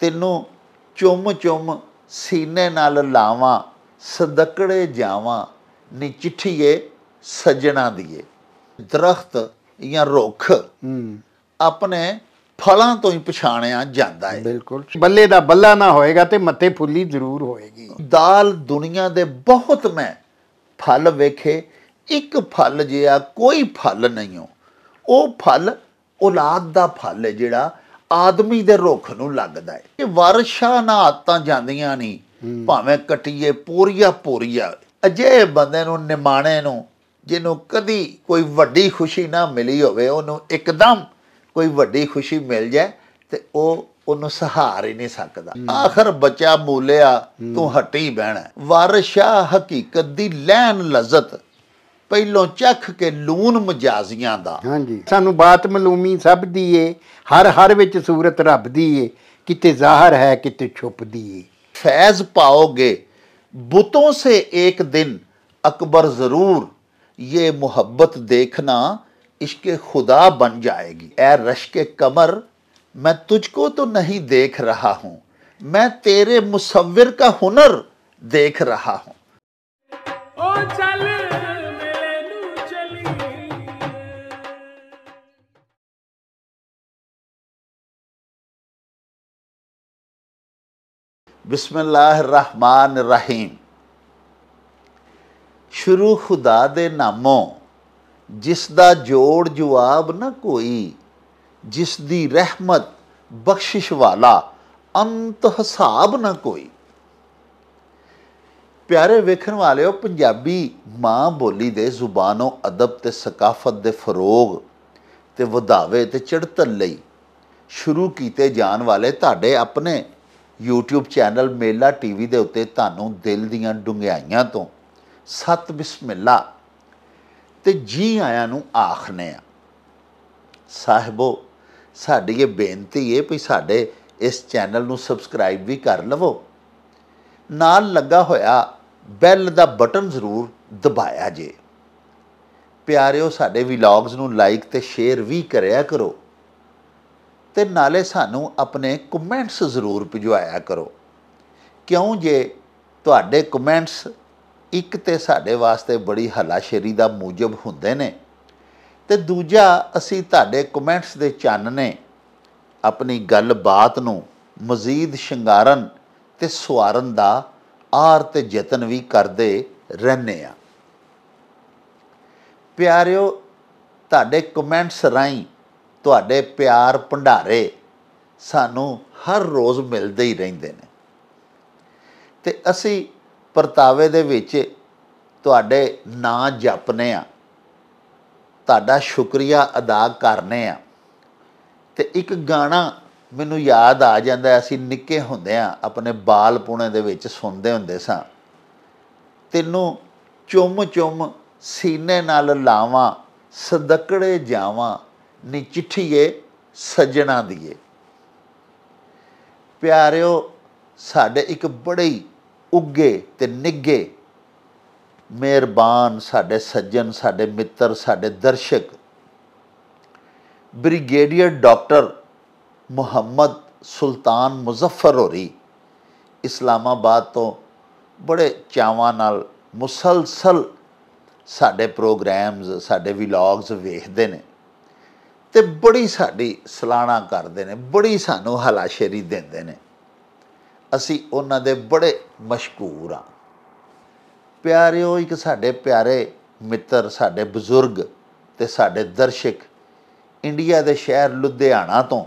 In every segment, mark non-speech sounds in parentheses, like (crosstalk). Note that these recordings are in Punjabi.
ਤੈਨੂੰ ਚੁੰਮ ਚੁੰਮ ਸੀਨੇ ਨਾਲ ਲਾਵਾਂ ਸਦਕੜੇ ਜਾਵਾਂ ਨੀ ਚਿੱਠੀਏ ਸਜਣਾ ਦੀਏ ਦਰਖਤ ਜਾਂ ਰੁੱਖ ਆਪਣੇ ਫਲਾਂ ਤੋਂ ਹੀ ਪਛਾਣਿਆ ਜਾਂਦਾ ਹੈ ਬਿਲਕੁਲ ਬੱਲੇ ਦਾ ਬੱਲਾ ਨਾ ਹੋਏਗਾ ਤੇ ਮੱਤੇ ਫੁੱਲੀ ਜ਼ਰੂਰ ਹੋਏਗੀ ਦਾਲ ਦੁਨੀਆ ਦੇ ਬਹੁਤ ਮੈਂ ਫਲ ਵੇਖੇ ਇੱਕ ਫਲ ਜਿਹਾ ਕੋਈ ਫਲ ਨਹੀਂ ਉਹ ਫਲ ਔਲਾਦ ਦਾ ਫਲ ਹੈ ਜਿਹੜਾ ਆਦਮੀ ਦੇ ਰੁੱਖ ਨੂੰ ਲੱਗਦਾ ਹੈ ਕਿ ਵਰਸ਼ਾ ਨਾ ਆਤਾਂ ਜਾਂਦੀਆਂ ਨਹੀਂ ਭਾਵੇਂ ਕਟੀਏ ਪੂਰੀਆ ਪੂਰੀਆ ਅਜੇ ਬੰਦੇ ਨੂੰ ਨਿਮਾਣੇ ਨੂੰ ਜਿਹਨੂੰ ਕਦੀ ਕੋਈ ਵੱਡੀ ਖੁਸ਼ੀ ਨਾ ਮਿਲੀ ਹੋਵੇ ਉਹਨੂੰ ਇੱਕਦਮ ਕੋਈ ਵੱਡੀ ਖੁਸ਼ੀ ਮਿਲ ਜਾਏ ਤੇ ਉਹ ਉਹਨੂੰ ਸਹਾਰ ਹੀ ਨਹੀਂ ਸਕਦਾ ਆਖਰ ਬਚਾ ਮੂਲਿਆ ਤੂੰ ਹਟੀ ਬਹਿਣਾ ਵਰਸ਼ਾ ਹਕੀਕਤ ਦੀ ਲੈਣ ਲਜ਼ਤ ਪਹਿਲੋਂ ਚੱਖ ਕੇ ਲੂਨ ਮਜਾਜ਼ੀਆਂ ਦਾ ਹਾਂਜੀ ਸਾਨੂੰ ਬਾਤ ਮਲੂਮੀ ਸਭ ਦੀ ਏ ਹਰ ਹਰ ਵਿੱਚ ਸੂਰਤ ਰੱਬ ਦੀ ਏ ਕਿਤੇ ਜ਼ਾਹਰ ਹੈ ਕਿਤੇ ਛੁਪਦੀ ਏ ਫੈਜ਼ ਪਾਓਗੇ ਬੁੱਤੋਂ ਸੇ ਇੱਕ ਦਿਨ अकबर ज़रूर ये मोहब्बत देखना इश्क खुदा बन जाएगी ए रश्क कमर मैं तुझको तो नहीं देख रहा हूँ मैं तेरे मुसविर का हुनर देख रहा हूँ ਬਿਸਮਿਲ੍ਲਾਹਿਰ ਰਹੀਮ ਸ਼ੁਰੂ ਖੁਦਾ ਦੇ ਨਾਮੋਂ ਜਿਸ ਦਾ ਜੋੜ ਜਵਾਬ ਨਾ ਕੋਈ ਜਿਸ ਦੀ ਰਹਿਮਤ ਬਖਸ਼ਿਸ਼ ਵਾਲਾ ਅੰਤ ਹਿਸਾਬ ਨਾ ਕੋਈ ਪਿਆਰੇ ਵੇਖਣ ਵਾਲਿਓ ਪੰਜਾਬੀ ਮਾਂ ਬੋਲੀ ਦੇ ਜ਼ੁਬਾਨੋਂ ਅਦਬ ਤੇ ਸਕਾਫਤ ਦੇ ਫਰੋਗ ਤੇ ਵਧਾਵੇ ਤੇ ਚੜਤਲ ਲਈ ਸ਼ੁਰੂ ਕੀਤੇ ਜਾਣ ਵਾਲੇ ਤੁਹਾਡੇ ਆਪਣੇ YouTube ਚੈਨਲ ਮੇਲਾ ਟੀਵੀ ਦੇ ਉੱਤੇ ਤੁਹਾਨੂੰ ਦਿਲ ਦੀਆਂ ਡੁੰਗਿਆਈਆਂ ਤੋਂ ਸਤ ਬਿਸਮਿਲ੍ਲਾ ਤੇ ਜੀ ਆਇਆਂ ਨੂੰ ਆਖਨੇ ਆ ਸਾਹਿਬੋ ਸਾਡੀ ਇਹ ਬੇਨਤੀ ਹੈ ਵੀ ਸਾਡੇ ਇਸ ਚੈਨਲ ਨੂੰ ਸਬਸਕ੍ਰਾਈਬ ਵੀ ਕਰ ਲਵੋ ਨਾਲ ਲੱਗਾ ਹੋਇਆ ਬੈਲ ਦਾ ਬਟਨ ਜ਼ਰੂਰ ਦਬਾਇਆ ਜੇ ਪਿਆਰਿਓ ਸਾਡੇ ਵਲੌਗਸ ਨੂੰ ਲਾਈਕ ਤੇ ਸ਼ੇਅਰ ਵੀ ਕਰਿਆ ਕਰੋ ਤੇ ਨਾਲੇ ਸਾਨੂੰ ਆਪਣੇ ਕਮੈਂਟਸ ਜ਼ਰੂਰ ਭਿਜਵਾਇਆ ਕਰੋ ਕਿਉਂ ਜੇ ਤੁਹਾਡੇ ਕਮੈਂਟਸ ਇੱਕ ਤੇ ਸਾਡੇ ਵਾਸਤੇ ਬੜੀ ਹਲਾਸ਼ੇਰੀ ਦਾ ਮੂਜਬ ਹੁੰਦੇ ਨੇ ਤੇ ਦੂਜਾ ਅਸੀਂ ਤੁਹਾਡੇ ਕਮੈਂਟਸ ਦੇ ਚਾਨਣੇ ਆਪਣੀ ਗੱਲਬਾਤ ਨੂੰ ਮਜ਼ੀਦ ਸ਼ਿੰਗਾਰਨ ਤੇ ਸਵਾਰਨ ਦਾ ਆਰ ਤੇ ਯਤਨ ਵੀ ਕਰਦੇ ਰਹਿੰਨੇ ਆ ਪਿਆਰਿਓ ਤੁਹਾਡੇ ਕਮੈਂਟਸ ਰਾਈ ਤੁਹਾਡੇ ਪਿਆਰ ਭੰਡਾਰੇ ਸਾਨੂੰ ਹਰ ਰੋਜ਼ ਮਿਲਦੇ ਹੀ ਰਹਿੰਦੇ ਨੇ ਤੇ ਅਸੀਂ ਪਰਤਾਵੇ ਦੇ ਵਿੱਚ ਤੁਹਾਡੇ ਨਾਂ ਜਪਨੇ ਆ ਤੁਹਾਡਾ ਸ਼ੁਕਰੀਆ ਅਦਾ ਕਰਨੇ ਆ ਤੇ ਇੱਕ ਗਾਣਾ ਮੈਨੂੰ ਯਾਦ ਆ ਜਾਂਦਾ ਅਸੀਂ ਨਿੱਕੇ ਹੁੰਦੇ ਆ ਆਪਣੇ ਬਾਲ ਪੁਣੇ ਦੇ ਵਿੱਚ ਸੁਣਦੇ ਹੁੰਦੇ ਸਾਂ ਤੈਨੂੰ ਚੁੰਮ ਚੁੰਮ ਸੀਨੇ ਨਾਲ ਲਾਵਾਂ ਸਦਕੜੇ ਜਾਵਾਂ ਨੀ ਚਿੱਠੀਏ ਸੱਜਣਾ ਦੀਏ ਪਿਆਰਿਓ ਸਾਡੇ ਇੱਕ ਬੜੇ ਉੱਗੇ ਤੇ ਨਿੱਗੇ ਮਿਹਰਬਾਨ ਸਾਡੇ ਸੱਜਣ ਸਾਡੇ ਮਿੱਤਰ ਸਾਡੇ ਦਰਸ਼ਕ ਬ੍ਰਿਗੇਡੀਅਰ ਡਾਕਟਰ ਮੁਹੰਮਦ ਸੁਲਤਾਨ ਮੁਜ਼ੱਫਰ ਹੋਰੀ ਇਸਲਾਮਾਬਾਦ ਤੋਂ ਬੜੇ ਚਾਵਾਂ ਨਾਲ ਮੁਸਲਸਲ ਸਾਡੇ ਪ੍ਰੋਗਰਾਮਸ ਸਾਡੇ ਵਲੌਗਸ ਵੇਖਦੇ ਨੇ ਤੇ ਬੜੀ ਸਾਡੀ ਸਲਾਣਾ ਕਰਦੇ ਨੇ ਬੜੀ ਸਾਨੂੰ ਹਲਾਸ਼ੇਰੀ ਦਿੰਦੇ ਨੇ ਅਸੀਂ ਉਹਨਾਂ ਦੇ ਬੜੇ ਮਸ਼ਕੂਰ ਆ ਪਿਆਰਿਓ ਇੱਕ ਸਾਡੇ ਪਿਆਰੇ ਮਿੱਤਰ ਸਾਡੇ ਬਜ਼ੁਰਗ ਤੇ ਸਾਡੇ ਦਰਸ਼ਕ ਇੰਡੀਆ ਦੇ ਸ਼ਹਿਰ ਲੁਧਿਆਣਾ ਤੋਂ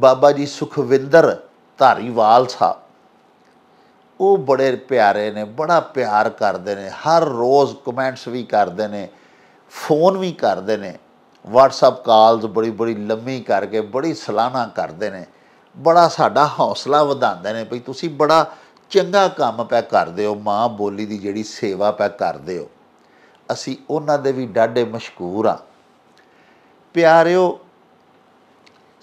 ਬਾਬਾ ਜੀ ਸੁਖਵਿੰਦਰ ਧਾਰੀਵਾਲ ਸਾਹਿਬ ਉਹ ਬੜੇ ਪਿਆਰੇ ਨੇ ਬੜਾ ਪਿਆਰ ਕਰਦੇ ਨੇ ਹਰ ਰੋਜ਼ ਕਮੈਂਟਸ ਵੀ ਕਰਦੇ ਨੇ ਫੋਨ ਵੀ ਕਰਦੇ ਨੇ WhatsApp ਕਾਲਸ ਬੜੀ ਬੜੀ ਲੰਮੀ ਕਰਕੇ ਬੜੀ ਸਲਾਹਾਂ ਕਰਦੇ ਨੇ ਬੜਾ ਸਾਡਾ ਹੌਸਲਾ ਵਧਾਉਂਦੇ ਨੇ ਭਈ ਤੁਸੀਂ ਬੜਾ ਚੰਗਾ ਕੰਮ ਪੈ ਕਰਦੇ ਹੋ ਮਾਂ ਬੋਲੀ ਦੀ ਜਿਹੜੀ ਸੇਵਾ ਪੈ ਕਰਦੇ ਹੋ ਅਸੀਂ ਉਹਨਾਂ ਦੇ ਵੀ ਡਾਡੇ ਮਸ਼ਕੂਰ ਆ ਪਿਆਰਿਓ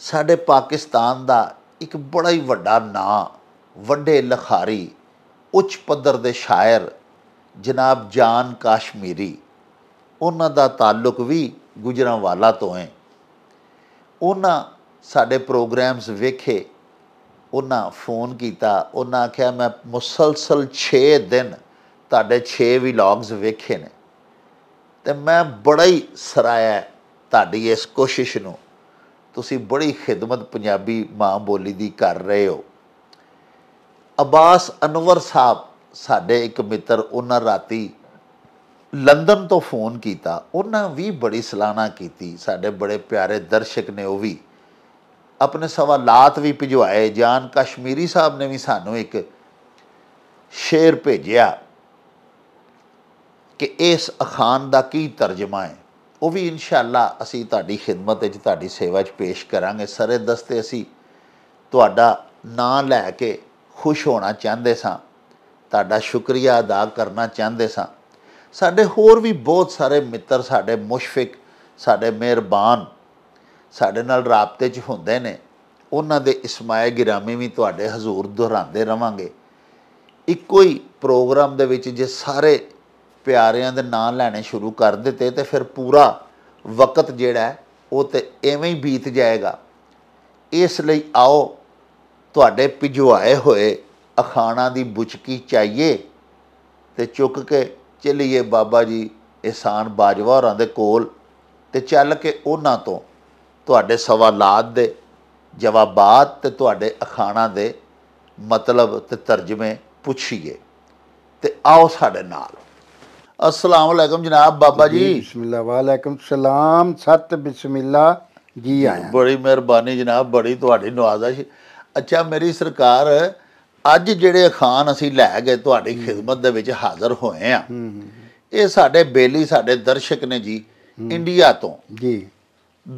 ਸਾਡੇ ਪਾਕਿਸਤਾਨ ਦਾ ਇੱਕ ਬੜਾ ਹੀ ਵੱਡਾ ਨਾਂ ਵੱਡੇ ਲਖਾਰੀ ਉੱਚ ਪੱਧਰ ਦੇ ਸ਼ਾਇਰ ਜਨਾਬ ਜਾਨ ਕਾਸ਼ਮੀਰੀ ਉਹਨਾਂ ਦਾ ਤਾਲੁਕ ਵੀ ਗੁਜਰਾਂਵਾਲਾ ਤੋਂ ਹੈ ਉਹਨਾਂ ਸਾਡੇ ਪ੍ਰੋਗਰਾਮਸ ਵੇਖੇ ਉਹਨਾਂ ਫੋਨ ਕੀਤਾ ਉਹਨਾਂ ਆਖਿਆ ਮੈਂ ਮੁਸਲਸਲ 6 ਦਿਨ ਤੁਹਾਡੇ 6 ਵਲੌਗਸ ਵੇਖੇ ਨੇ ਤੇ ਮੈਂ ਬੜਾ ਹੀ ਸਰਾਇਆ ਤੁਹਾਡੀ ਇਸ ਕੋਸ਼ਿਸ਼ ਨੂੰ ਤੁਸੀਂ ਬੜੀ ਖਿਦਮਤ ਪੰਜਾਬੀ ਮਾਂ ਬੋਲੀ ਦੀ ਕਰ ਰਹੇ ਹੋ ਅਬਾਸ ਅਨਵਰ ਸਾਹਿਬ ਸਾਡੇ ਇੱਕ ਮਿੱਤਰ ਉਹਨਾਂ ਰਾਤੀ ਲੰਡਨ ਤੋਂ ਫੋਨ ਕੀਤਾ ਉਹਨਾਂ ਵੀ ਬੜੀ ਸਲਾਹਣਾ ਕੀਤੀ ਸਾਡੇ ਬੜੇ ਪਿਆਰੇ ਦਰਸ਼ਕ ਨੇ ਉਹ ਵੀ ਆਪਣੇ ਸਵਾਲਾਤ ਵੀ ਭਿਜਵਾਏ ਜਾਨ ਕਸ਼ਮੀਰੀ ਸਾਹਿਬ ਨੇ ਵੀ ਸਾਨੂੰ ਇੱਕ ਸ਼ੇਰ ਭੇਜਿਆ ਕਿ ਇਸ ਅਖਾਨ ਦਾ ਕੀ ਤਰਜਮਾ ਹੈ ਉਹ ਵੀ ਇਨਸ਼ਾਅੱਲਾ ਅਸੀਂ ਤੁਹਾਡੀ ਖidmat ਵਿੱਚ ਤੁਹਾਡੀ ਸੇਵਾ ਵਿੱਚ ਪੇਸ਼ ਕਰਾਂਗੇ ਸਰੇ ਦਸਤੇ ਅਸੀਂ ਤੁਹਾਡਾ ਨਾਂ ਲੈ ਕੇ ਖੁਸ਼ ਹੋਣਾ ਚਾਹੁੰਦੇ ਸਾਂ ਤੁਹਾਡਾ ਸ਼ੁਕਰੀਆ ਅਦਾ ਕਰਨਾ ਚਾਹੁੰਦੇ ਸਾਂ ਸਾਡੇ ਹੋਰ ਵੀ ਬਹੁਤ ਸਾਰੇ ਮਿੱਤਰ ਸਾਡੇ ਮੁਸ਼ਫਿਕ ਸਾਡੇ ਮਿਹਰਬਾਨ ਸਾਡੇ ਨਾਲ ਰਾਬਤੇ 'ਚ ਹੁੰਦੇ ਨੇ ਉਹਨਾਂ ਦੇ ਇਸਮਾਇ ਗਿਰਾਮੇ ਵੀ ਤੁਹਾਡੇ ਹਜ਼ੂਰ ਦੁਹਰਾਉਂਦੇ ਰਵਾਂਗੇ ਇੱਕੋ ਹੀ ਪ੍ਰੋਗਰਾਮ ਦੇ ਵਿੱਚ ਜੇ ਸਾਰੇ ਪਿਆਰਿਆਂ ਦੇ ਨਾਂ ਲੈਣੇ ਸ਼ੁਰੂ ਕਰ ਦਿੱਤੇ ਤੇ ਫਿਰ ਪੂਰਾ ਵਕਤ ਜਿਹੜਾ ਉਹ ਤੇ ਐਵੇਂ ਹੀ ਬੀਤ ਜਾਏਗਾ ਇਸ ਲਈ ਆਓ ਤੁਹਾਡੇ ਪਿਜਵਾਏ ਹੋਏ ਅਖਾਣਾ ਦੀ ਬੁਚਕੀ ਚਾਹੀਏ ਤੇ ਚੁੱਕ ਕੇ ਚਲੀਏ ਬਾਬਾ ਜੀ ਇਹਸਾਨ ਬਾਜਵਾ ਹੋਰਾਂ ਦੇ ਕੋਲ ਤੇ ਚੱਲ ਕੇ ਉਹਨਾਂ ਤੋਂ ਤੁਹਾਡੇ ਸਵਾਲਾਂ ਦੇ ਜਵਾਬਾਂ ਤੇ ਤੁਹਾਡੇ ਅਖਾਣਾ ਦੇ ਮਤਲਬ ਤੇ ਤਰਜਮੇ ਪੁੱਛੀਏ ਤੇ ਆਓ ਸਾਡੇ ਨਾਲ ਅਸਲਾਮ ਅਲੈਕਮ ਜਨਾਬ ਬਾਬਾ ਜੀ ਬਿਸਮਿਲ੍ਲਾ ਵਾਲੇਕਮ ਸਲਾਮ ਸਤ ਬਿਸਮਿਲ੍ਲਾ ਜੀ ਆਇਆਂ ਬੜੀ ਮਿਹਰਬਾਨੀ ਜਨਾਬ ਬੜੀ ਤੁਹਾਡੀ ਨਵਾਜ਼ਸ਼ ਅੱਛਾ ਮੇਰੀ ਸਰਕਾਰ ਅੱਜ ਜਿਹੜੇ ਖਾਨ ਅਸੀਂ ਲੈ ਕੇ ਤੁਹਾਡੀ ਖਿਦਮਤ ਦੇ ਵਿੱਚ ਹਾਜ਼ਰ ਹੋਏ ਆ ਇਹ ਸਾਡੇ ਬੇਲੀ ਸਾਡੇ ਦਰਸ਼ਕ ਨੇ ਜੀ ਇੰਡੀਆ ਤੋਂ ਜੀ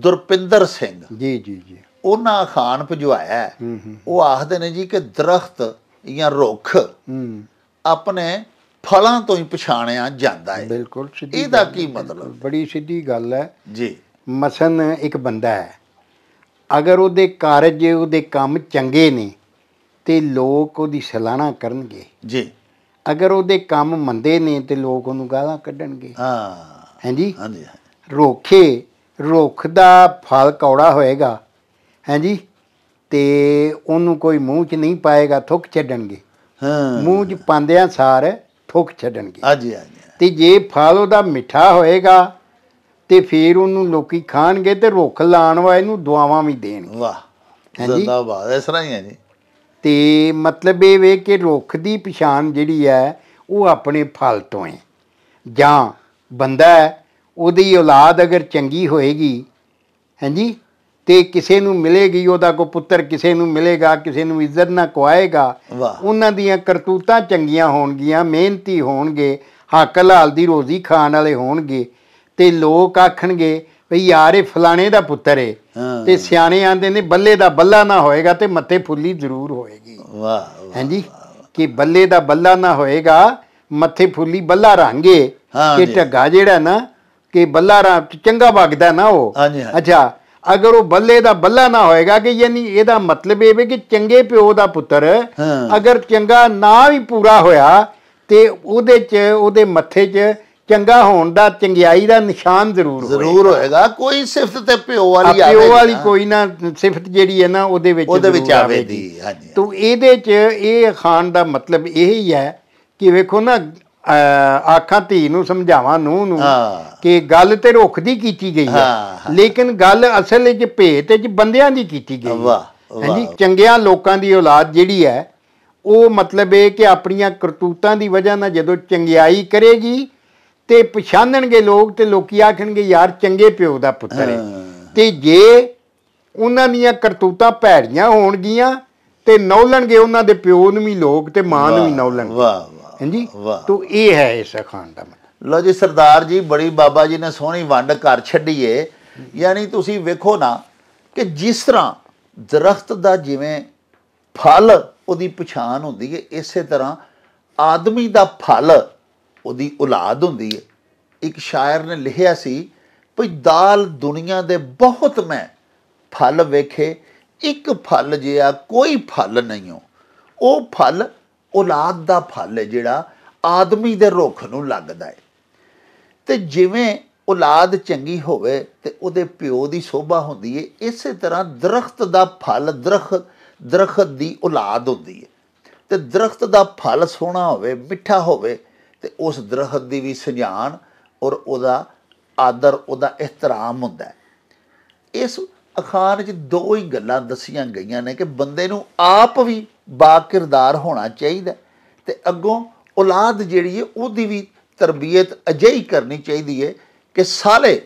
ਦੁਰਪਿੰਦਰ ਸਿੰਘ ਜੀ ਜੀ ਜੀ ਉਹਨਾਂ ਖਾਨ ਭਜਵਾਇਆ ਉਹ ਆਖਦੇ ਨੇ ਜੀ ਕਿ ਦਰਖਤ ਜਾਂ ਰੁੱਖ ਆਪਣੇ ਫਲਾਂ ਤੋਂ ਹੀ ਪਛਾਣਿਆ ਜਾਂਦਾ ਹੈ ਬਿਲਕੁਲ ਸਿੱਧੀ ਇਹਦਾ ਕੀ ਮਤਲਬ ਬੜੀ ਸਿੱਧੀ ਗੱਲ ਹੈ ਜੀ ਮਸਨ ਇੱਕ ਬੰਦਾ ਹੈ ਅਗਰ ਉਹਦੇ ਕਾਰਜ ਉਹਦੇ ਕੰਮ ਚੰਗੇ ਨੇ ਤੇ ਲੋਕ ਉਹਦੀ ਸ਼ਲਾਣਾ ਕਰਨਗੇ ਜੀ ਅਗਰ ਉਹਦੇ ਕੰਮ ਮੰਦੇ ਨੇ ਤੇ ਲੋਕ ਉਹਨੂੰ ਗਾਲਾਂ ਕੱਢਣਗੇ ਹਾਂ ਹਾਂਜੀ ਹਾਂਜੀ ਰੋਖੇ ਰੁੱਖ ਦਾ ਫਲ ਕੌੜਾ ਹੋਏਗਾ ਹਾਂਜੀ ਤੇ ਉਹਨੂੰ ਕੋਈ ਮੂੰਹ 'ਚ ਨਹੀਂ ਪਾਏਗਾ ਥੁੱਕ ਛੱਡਣਗੇ ਹਾਂ ਮੂੰਹ 'ਚ ਪਾਉਂਦਿਆਂ ਸਾਰ ਥੁੱਕ ਛੱਡਣਗੇ ਹਾਂਜੀ ਹਾਂਜੀ ਤੇ ਜੇ ਫਲ ਉਹਦਾ ਮਿੱਠਾ ਹੋਏਗਾ ਤੇ ਫੇਰ ਉਹਨੂੰ ਲੋਕੀ ਖਾਣਗੇ ਤੇ ਰੁੱਖ ਲਾਣ ਵਾਲੇ ਨੂੰ ਦੁਆਵਾਂ ਵੀ ਦੇਣਗੇ ਵਾਹ ਜਿੰਦਾਬਾਦ ਇਸ ਤਰ੍ਹਾਂ ਹੀ ਹੈ ਜੀ ਤੇ ਮਤਲਬ ਇਹ ਵੇ ਕਿ ਰੁੱਖ ਦੀ ਪਛਾਣ ਜਿਹੜੀ ਹੈ ਉਹ ਆਪਣੇ ਫਲ ਤੋਂ ਹੈ ਜਾਂ ਬੰਦਾ ਉਹਦੀ ਔਲਾਦ ਅਗਰ ਚੰਗੀ ਹੋਏਗੀ ਹਾਂਜੀ ਤੇ ਕਿਸੇ ਨੂੰ ਮਿਲੇਗੀ ਉਹਦਾ ਕੋ ਪੁੱਤਰ ਕਿਸੇ ਨੂੰ ਮਿਲੇਗਾ ਕਿਸੇ ਨੂੰ ਇੱਜ਼ਤ ਨਾ ਕੋਆਏਗਾ ਉਹਨਾਂ ਦੀਆਂ ਕਰਤੂਤਾਂ ਚੰਗੀਆਂ ਹੋਣਗੀਆਂ ਮਿਹਨਤੀ ਹੋਣਗੇ ਹੱਕ ਹਲਾਲ ਦੀ ਰੋਜ਼ੀ ਖਾਣ ਵਾਲੇ ਹੋਣਗੇ ਤੇ ਲੋਕ ਆਖਣਗੇ ਭਈ ਯਾਰ ਇਹ ਫਲਾਣੇ ਦਾ ਪੁੱਤਰ ਏ ਤੇ ਸਿਆਣੇ ਆਂਦੇ ਨੇ ਬੱਲੇ ਦਾ ਬੱਲਾ ਨਾ ਹੋਏਗਾ ਤੇ ਮੱਥੇ ਫੁੱਲੀ ਜ਼ਰੂਰ ਹੋਏਗੀ ਵਾਹ ਹਾਂਜੀ ਕਿ ਬੱਲੇ ਦਾ ਬੱਲਾ ਨਾ ਹੋਏਗਾ ਮੱਥੇ ਫੁੱਲੀ ਬੱਲਾ ਰਾਂਗੇ ਕਿ ਢੱਗਾ ਜਿਹੜਾ ਨਾ ਕਿ ਬੱਲਾ ਰਾਂ ਚੰਗਾ ਵਗਦਾ ਨਾ ਉਹ ਅੱਛਾ ਅਗਰ ਉਹ ਬੱਲੇ ਦਾ ਬੱਲਾ ਨਾ ਹੋਏਗਾ ਕਿ ਯਾਨੀ ਇਹਦਾ ਮਤਲਬ ਇਹ ਵੀ ਕਿ ਚੰਗੇ ਪਿਓ ਦਾ ਪੁੱਤਰ ਅਗਰ ਚੰਗਾ ਨਾ ਵੀ ਪੂਰਾ ਹੋਇਆ ਤੇ ਉਹਦੇ ਚ ਉਹਦੇ ਮੱਥੇ 'ਚ ਚੰਗਾ ਹੋਣ ਦਾ ਚੰਗਿਆਈ ਦਾ ਨਿਸ਼ਾਨ ਜ਼ਰੂਰ ਹੋਏਗਾ ਜ਼ਰੂਰ ਹੋਏਗਾ ਕੋਈ ਸਿਫਤ ਤੇ ਪਿਓ ਵਾਲੀ ਆਵੇ ਪਿਓ ਵਾਲੀ ਕੋਈ ਨਾ ਸਿਫਤ ਜਿਹੜੀ ਹੈ ਨਾ ਉਹਦੇ ਵਿੱਚ ਉਹਦੇ ਵਿੱਚ ਆਵੇਗੀ ਹਾਂਜੀ ਤੂੰ ਇਹਦੇ 'ਚ ਇਹ ਖਾਨ ਦਾ ਮਤਲਬ ਇਹ ਹੀ ਹੈ ਕਿ ਵੇਖੋ ਨਾ ਆਖਾਂ ਧੀ ਨੂੰ ਸਮਝਾਵਾਂ ਨੂੰ ਨੂੰ ਕਿ ਗੱਲ ਤੇ ਰੁੱਖ ਦੀ ਕੀਤੀ ਗਈ ਹੈ ਲੇਕਿਨ ਗੱਲ ਅਸਲ ਵਿੱਚ ਭੇਤ ਵਿੱਚ ਬੰਦਿਆਂ ਦੀ ਕੀਤੀ ਗਈ ਹੈ ਵਾਹ ਹਾਂਜੀ ਚੰਗਿਆਂ ਲੋਕਾਂ ਦੀ ਔਲਾਦ ਜਿਹੜੀ ਹੈ ਉਹ ਮਤਲਬ ਇਹ ਕਿ ਆਪਣੀਆਂ ਕਰਤੂਤਾਂ ਦੀ ਵਜ੍ਹਾ ਨਾਲ ਜਦੋਂ ਚੰਗਿਆਈ ਕਰੇਗੀ ਤੇ ਪਛਾਣਨਗੇ ਲੋਕ ਤੇ ਲੋਕੀ ਆਖਣਗੇ ਯਾਰ ਚੰਗੇ ਪਿਓ ਦਾ ਪੁੱਤਰ ਹੈ ਤੇ ਜੇ ਉਹਨਾਂ ਦੀਆਂ ਕਰਤੂਤਾਂ ਭੈੜੀਆਂ ਹੋਣਗੀਆਂ ਤੇ ਨੌਲਣਗੇ ਉਹਨਾਂ ਦੇ ਪਿਓ ਨੂੰ ਵੀ ਲੋਕ ਤੇ ਮਾਂ ਨੂੰ ਵੀ ਨੌਲਣਗੇ ਵਾਹ ਵਾਹ ਹਾਂਜੀ ਤੋਂ ਇਹ ਹੈ ਇਸ ਅਖਾਣ ਦਾ ਮਤਲਬ ਲੋ ਜੀ ਸਰਦਾਰ ਜੀ ਬੜੀ ਬਾਬਾ ਜੀ ਨੇ ਸੋਹਣੀ ਵੰਡ ਕਰ ਛੱਡੀ ਏ ਯਾਨੀ ਤੁਸੀਂ ਵੇਖੋ ਨਾ ਕਿ ਜਿਸ ਤਰ੍ਹਾਂ ਦਰਖਤ ਦਾ ਜਿਵੇਂ ਫਲ ਉਹਦੀ ਪਛਾਣ ਹੁੰਦੀ ਏ ਇਸੇ ਤਰ੍ਹਾਂ ਆਦਮੀ ਦਾ ਫਲ ਉਹਦੀ ਔਲਾਦ ਹੁੰਦੀ ਹੈ ਇੱਕ ਸ਼ਾਇਰ ਨੇ ਲਿਖਿਆ ਸੀ ਭਈ ਦਾਲ ਦੁਨੀਆ ਦੇ ਬਹੁਤ ਮੈਂ ਫਲ ਵੇਖੇ ਇੱਕ ਫਲ ਜਿਆ ਕੋਈ ਫਲ ਨਹੀਂ ਉਹ ਫਲ ਔਲਾਦ ਦਾ ਫਲ ਹੈ ਜਿਹੜਾ ਆਦਮੀ ਦੇ ਰੁੱਖ ਨੂੰ ਲੱਗਦਾ ਹੈ ਤੇ ਜਿਵੇਂ ਔਲਾਦ ਚੰਗੀ ਹੋਵੇ ਤੇ ਉਹਦੇ ਪਿਓ ਦੀ ਸੋਭਾ ਹੁੰਦੀ ਹੈ ਇਸੇ ਤਰ੍ਹਾਂ ਦਰਖਤ ਦਾ ਫਲ ਦਰਖਤ ਦਰਖਤ ਦੀ ਔਲਾਦ ਹੁੰਦੀ ਹੈ ਤੇ ਦਰਖਤ ਦਾ ਫਲ ਸੋਹਣਾ ਹੋਵੇ ਮਿੱਠਾ ਹੋਵੇ ਤੇ ਉਸ ਦਰਖਤ ਦੀ ਵੀ ਸੰਝਾਨ ਔਰ ਉਹਦਾ ਆਦਰ ਉਹਦਾ ਇਤਰਾਮ ਹੁੰਦਾ ਇਸ ਅਖਾਨ 'ਚ ਦੋ ਹੀ ਗੱਲਾਂ ਦੱਸੀਆਂ ਗਈਆਂ ਨੇ ਕਿ ਬੰਦੇ ਨੂੰ ਆਪ ਵੀ ਬਾ ਕਿਰਦਾਰ ਹੋਣਾ ਚਾਹੀਦਾ ਤੇ ਅੱਗੋਂ ਔਲਾਦ ਜਿਹੜੀ ਹੈ ਉਹਦੀ ਵੀ ਤਰਬੀਅਤ ਅਜਿਹੀ ਕਰਨੀ ਚਾਹੀਦੀ ਹੈ ਕਿ ਸਾਲੇ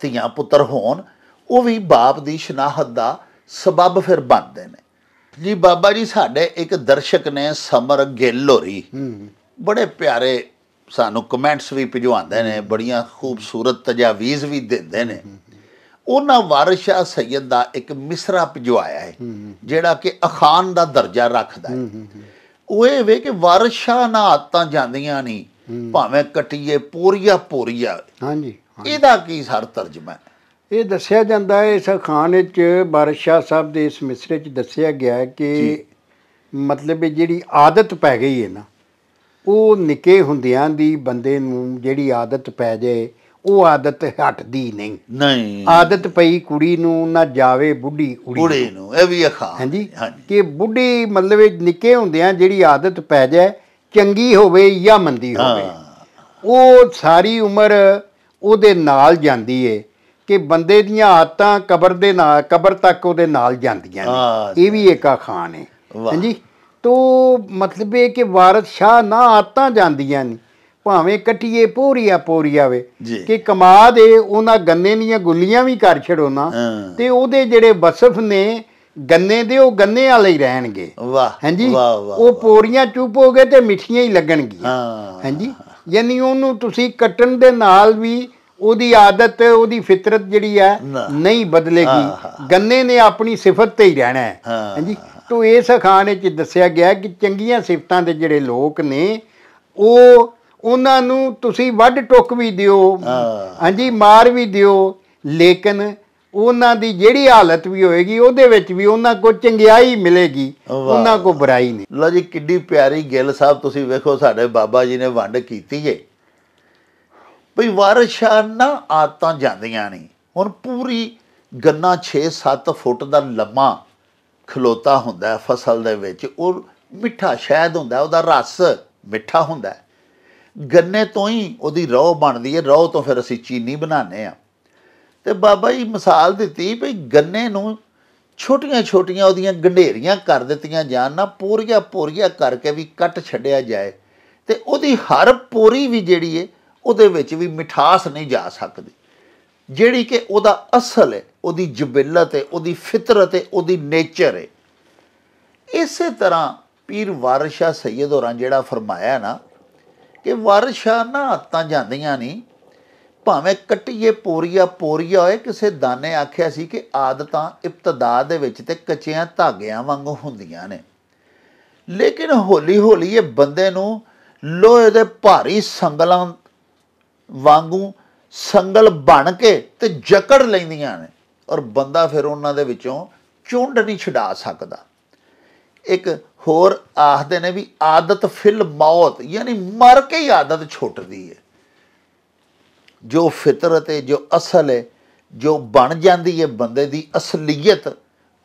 ਧੀਆਂ ਪੁੱਤਰ ਹੋਣ ਉਹ ਵੀ ਬਾਪ ਦੀ ਸ਼ਨਾਹਤ ਦਾ ਸਬਬ ਫਿਰ ਬਣਦੇ ਨੇ ਜੀ ਬਾਬਾ ਜੀ ਸਾਡੇ ਇੱਕ ਦਰਸ਼ਕ ਨੇ ਸਮਰ ਗਿੱਲ ਹੋਰੀ ਬੜੇ ਪਿਆਰੇ ਸਾਨੂੰ ਕਮੈਂਟਸ ਵੀ ਭਿਜਵਾਉਂਦੇ ਨੇ ਬੜੀਆਂ ਖੂਬਸੂਰਤ ਤਜਾਵੀਜ਼ ਵੀ ਦਿੰਦੇ ਨੇ ਉਹਨਾਂ ਵਾਰਿਸ਼ਾ ਸੈਦ ਦਾ ਇੱਕ ਮਿਸਰਾ ਭਿਜਵਾਇਆ ਹੈ ਜਿਹੜਾ ਕਿ ਅਖਾਨ ਦਾ ਦਰਜਾ ਰੱਖਦਾ ਹੈ ਉਹ ਇਹ ਵੇ ਕਿ ਵਾਰਿਸ਼ਾ ਨਾ ਆਤਾਂ ਜਾਂਦੀਆਂ ਨਹੀਂ ਭਾਵੇਂ ਕਟੀਏ ਪੂਰੀਆ ਪੂਰੀਆ ਹਾਂਜੀ ਇਹਦਾ ਕੀ ਸਰ ਤਰਜਮਾ ਇਹ ਦੱਸਿਆ ਜਾਂਦਾ ਹੈ ਇਸ ਅਖਾਨ ਵਿੱਚ ਬਾਦਸ਼ਾਹ ਸਾਹਿਬ ਦੇ ਇਸ ਮਿਸਰੇ 'ਚ ਦੱਸਿਆ ਗਿਆ ਹੈ ਕਿ ਮਤਲਬ ਜਿਹੜੀ ਆਦਤ ਪੈ ਗਈ ਹੈ ਨਾ ਉਹ ਨਿੱਕੇ ਹੁੰਦਿਆਂ ਦੀ ਬੰਦੇ ਨੂੰ ਜਿਹੜੀ ਆਦਤ ਪੈ ਜਾਏ ਉਹ ਆਦਤ ਹਟਦੀ ਨਹੀਂ ਨਹੀਂ ਆਦਤ ਪਈ ਕੁੜੀ ਨੂੰ ਨਾ ਜਾਵੇ ਬੁੱਢੀ ਕੁੜੀ ਨੂੰ ਇਹ ਵੀ ਅਖਾ ਹਾਂਜੀ ਕਿ ਬੁੱਢੀ ਮਤਲਬ ਨਿੱਕੇ ਹੁੰਦਿਆਂ ਜਿਹੜੀ ਆਦਤ ਪੈ ਜਾਏ ਚੰਗੀ ਹੋਵੇ ਜਾਂ ਮੰਦੀ ਹੋਵੇ ਉਹ ਸਾਰੀ ਉਮਰ ਉਹਦੇ ਨਾਲ ਜਾਂਦੀ ਏ ਕਿ ਬੰਦੇ ਦੀਆਂ ਆਤਾਂ ਕਬਰ ਦੇ ਨਾਲ ਕਬਰ ਤੱਕ ਉਹਦੇ ਨਾਲ ਜਾਂਦੀਆਂ ਨੇ ਇਹ ਵੀ ਇੱਕ ਆਖਾਨ ਹੈ ਹਾਂਜੀ ਤੋ ਮਤਲਬ ਇਹ ਕਿ ਵਾਰਿਸ ਸ਼ਾਹ ਨਾ ਆਤਾਂ ਜਾਂਦੀਆਂ ਨਹੀਂ ਭਾਵੇਂ ਕਟੀਏ ਪੋਰੀਆ ਪੋਰੀਆ ਵੇ ਕਿ ਕਮਾ ਦੇ ਉਹਨਾਂ ਗੰਨੇ ਦੀਆਂ ਗੁੱਲੀਆਂ ਵੀ ਕਰ ਛੜੋ ਨਾ ਤੇ ਉਹਦੇ ਜਿਹੜੇ ਵਸਫ ਨੇ ਗੰਨੇ ਦੇ ਉਹ ਗੰਨੇ ਵਾਲੇ ਹੀ ਰਹਿਣਗੇ ਵਾਹ ਹਾਂਜੀ ਉਹ ਪੋਰੀਆਂ ਚੂਪੋਗੇ ਤੇ ਮਿੱਠੀਆਂ ਹੀ ਲੱਗਣਗੀਆਂ ਹਾਂਜੀ ਯਾਨੀ ਉਹਨੂੰ ਤੁਸੀਂ ਕੱਟਣ ਦੇ ਨਾਲ ਵੀ ਉਹਦੀ ਆਦਤ ਉਹਦੀ ਫਿਤਰਤ ਜਿਹੜੀ ਹੈ ਨਹੀਂ ਬਦਲੇਗੀ ਗੰਨੇ ਨੇ ਆਪਣੀ ਸਿਫਤ ਤੇ ਹੀ ਰਹਿਣਾ ਹੈ ਹਾਂਜੀ ਤੋਂ ਇਸ ਅਖਾਣ ਵਿੱਚ ਦੱਸਿਆ ਗਿਆ ਕਿ ਚੰਗੀਆਂ ਸਿਫਤਾਂ ਦੇ ਜਿਹੜੇ ਲੋਕ ਨੇ ਉਹ ਉਹਨਾਂ ਨੂੰ ਤੁਸੀਂ ਵੱਢ ਟੁੱਕ ਵੀ ਦਿਓ ਹਾਂਜੀ ਮਾਰ ਵੀ ਦਿਓ ਲੇਕਿਨ ਉਹਨਾਂ ਦੀ ਜਿਹੜੀ ਹਾਲਤ ਵੀ ਹੋਏਗੀ ਉਹਦੇ ਵਿੱਚ ਵੀ ਉਹਨਾਂ ਕੋ ਚੰਗਿਆਈ ਮਿਲੇਗੀ ਉਹਨਾਂ ਕੋ ਬੁਰਾਈ ਨਹੀਂ ਲਓ ਜੀ ਕਿੱਡੀ ਪਿਆਰੀ ਗੱਲ ਸਾਹਿਬ ਤੁਸੀਂ ਵੇਖੋ ਸਾਡੇ ਬਾਬਾ ਜੀ ਨੇ ਵੰਡ ਕੀਤੀ ਏ ਭਈ ਵਾਰਸ਼ਾ ਨਾ ਆਤਾਂ ਜਾਂਦੀਆਂ ਨਹੀਂ ਹੁਣ ਪੂਰੀ ਗੰਨਾ 6-7 ਫੁੱਟ ਦਾ ਲੰਮਾ ਖਲੋਤਾ ਹੁੰਦਾ ਫਸਲ ਦੇ ਵਿੱਚ ਉਹ ਮਿੱਠਾ ਸ਼ਹਿਦ ਹੁੰਦਾ ਉਹਦਾ ਰਸ ਮਿੱਠਾ ਹੁੰਦਾ ਗੰਨੇ ਤੋਂ ਹੀ ਉਹਦੀ ਰੋਹ ਬਣਦੀ ਹੈ ਰੋਹ ਤੋਂ ਫਿਰ ਅਸੀਂ ਚੀਨੀ ਬਣਾਉਂਦੇ ਆ ਤੇ ਬਾਬਾ ਜੀ ਮਿਸਾਲ ਦਿੱਤੀ ਭਈ ਗੰਨੇ ਨੂੰ ਛੋਟੀਆਂ-ਛੋਟੀਆਂ ਉਹਦੀਆਂ ਗੰਢੇਰੀਆਂ ਕਰ ਦਿੱਤੀਆਂ ਜਾਣ ਨਾ ਪੂਰੀਆਂ-ਪੂਰੀਆਂ ਕਰਕੇ ਵੀ ਕੱਟ ਛੱਡਿਆ ਜਾਏ ਤੇ ਉਹਦੀ ਹਰ ਪੂਰੀ ਵੀ ਜਿਹੜੀ ਏ ਉਹਦੇ ਵਿੱਚ ਵੀ ਮਿਠਾਸ ਨਹੀਂ ਜਾ ਸਕਦੀ ਜਿਹੜੀ ਕਿ ਉਹਦਾ ਅਸਲ ਹੈ ਉਹਦੀ ਜਬਿਲਤ ਹੈ ਉਹਦੀ ਫਿਤਰਤ ਹੈ ਉਹਦੀ ਨੇਚਰ ਹੈ ਇਸੇ ਤਰ੍ਹਾਂ ਪੀਰ ਵਾਰਿਸ਼ਾ ਸੈਦ ਹੋਰਾਂ ਜਿਹੜਾ ਫਰਮਾਇਆ ਨਾ ਕਿ ਵਾਰਿਸ਼ਾ ਨਾ ਹੱਤਾਂ ਜਾਂਦੀਆਂ ਨਹੀਂ ਭਾਵੇਂ ਕਟਿਏ ਪੋਰੀਆ ਪੋਰੀਆ ਹੋਏ ਕਿਸੇ ਦਾਨੇ ਆਖਿਆ ਸੀ ਕਿ ਆਦਤਾਂ ਇਬਤਦਾ ਦੇ ਵਿੱਚ ਤੇ ਕੱਚਿਆਂ ਧਾਗਿਆਂ ਵਾਂਗ ਹੁੰਦੀਆਂ ਨੇ ਲੇਕਿਨ ਹੌਲੀ ਹੌਲੀ ਇਹ ਬੰਦੇ ਨੂੰ ਲੋਹੇ ਦੇ ਭਾਰੀ ਸੰਗਲਾਂ ਵਾਂਗੂ ਸੰਗਲ ਬਣ ਕੇ ਤੇ ਜਕੜ ਲੈਂਦੀਆਂ ਨੇ ਔਰ ਬੰਦਾ ਫਿਰ ਉਹਨਾਂ ਦੇ ਵਿੱਚੋਂ ਚੁੰਡ ਨਹੀਂ ਛਡਾ ਸਕਦਾ ਇੱਕ ਹੋਰ ਆਖਦੇ ਨੇ ਵੀ ਆਦਤ ਫਿਲ ਮੌਤ ਯਾਨੀ ਮਰ ਕੇ ਹੀ ਆਦਤ ਛੁੱਟਦੀ ਹੈ ਜੋ ਫਿਤਰਤ ਹੈ ਜੋ ਅਸਲ ਹੈ ਜੋ ਬਣ ਜਾਂਦੀ ਹੈ ਬੰਦੇ ਦੀ ਅਸਲੀਅਤ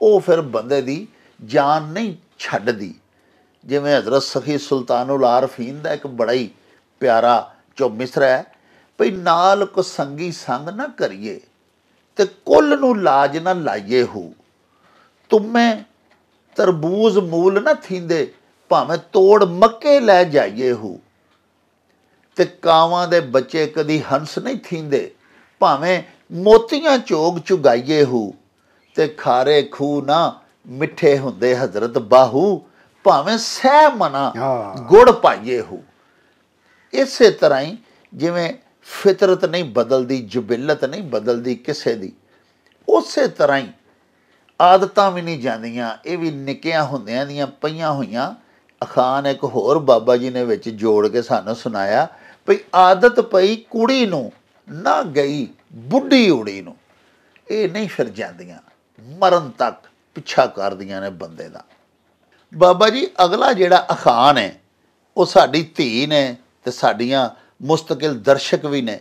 ਉਹ ਫਿਰ ਬੰਦੇ ਦੀ ਜਾਨ ਨਹੀਂ ਛੱਡਦੀ ਜਿਵੇਂ ਹਜ਼ਰਤ ਸਖੀ ਸੁਲਤਾਨੁਲ ਆਰਫੀਨ ਦਾ ਇੱਕ ਬੜਾ ਹੀ ਪਿਆਰਾ ਜੋ ਮਿਸਰਾ ਹੈ ਭਈ ਨਾਲ ਕੋ ਸੰਗੀ ਸੰਗ ਨਾ ਕਰੀਏ ਤੇ ਕੁੱਲ ਨੂੰ ਲਾਜ ਨਾ ਲਾਈਏ ਹੋ ਤੁਮੇ ਤਰਬੂਜ਼ ਮੂਲ ਨਾ ਥੀਂਦੇ ਭਾਵੇਂ ਤੋੜ ਮੱਕੇ ਲੈ ਜਾਈਏ ਹੋ ਤੇ ਕਾਵਾਂ ਦੇ ਬੱਚੇ ਕਦੀ ਹੰਸ ਨਹੀਂ ਥੀਂਦੇ ਭਾਵੇਂ ਮੋਤੀਆਂ ਚੋਗ ਚੁਗਾਈਏ ਹੋ ਤੇ ਖਾਰੇ ਖੂ ਨਾ ਮਿੱਠੇ ਹੁੰਦੇ ਹਜ਼ਰਤ ਬਾਹੂ ਭਾਵੇਂ ਸਹਿ ਮਨਾ ਗੁੜ ਪਾਈਏ ਹੋ ਇਸੇ ਤਰ੍ਹਾਂ ਹੀ ਜਿਵੇਂ ਫਿਤਰਤ ਨਹੀਂ ਬਦਲਦੀ ਜੁਬਿਲਤ ਨਹੀਂ ਬਦਲਦੀ ਕਿਸੇ ਦੀ ਉਸੇ ਤਰ੍ਹਾਂ ਹੀ ਆਦਤਾਂ ਵੀ ਨਹੀਂ ਜਾਂਦੀਆਂ ਇਹ ਵੀ ਨਿੱਕਿਆਂ ਹੁੰਦਿਆਂ ਦੀਆਂ ਪਈਆਂ ਹੋਈਆਂ ਅਖਾਨ ਇੱਕ ਹੋਰ ਬਾਬਾ ਜੀ ਨੇ ਵਿੱਚ ਜੋੜ ਕੇ ਸਾਨੂੰ ਸੁਣਾਇਆ ਭਈ ਆਦਤ ਪਈ ਕੁੜੀ ਨੂੰ ਨਾ ਗਈ ਬੁੱਢੀ ਉੜੀ ਨੂੰ ਇਹ ਨਹੀਂ ਫਿਰ ਜਾਂਦੀਆਂ ਮਰਨ ਤੱਕ ਪਿੱਛਾ ਕਰਦੀਆਂ ਨੇ ਬੰਦੇ ਦਾ ਬਾਬਾ ਜੀ ਅਗਲਾ ਜਿਹੜਾ ਅਖਾਨ ਹੈ ਉਹ ਸਾਡੀ ਧੀ ਨੇ ਤੇ ਸਾਡੀਆਂ ਮੁਸਤਕਿਲ ਦਰਸ਼ਕ ਵੀ ਨੇ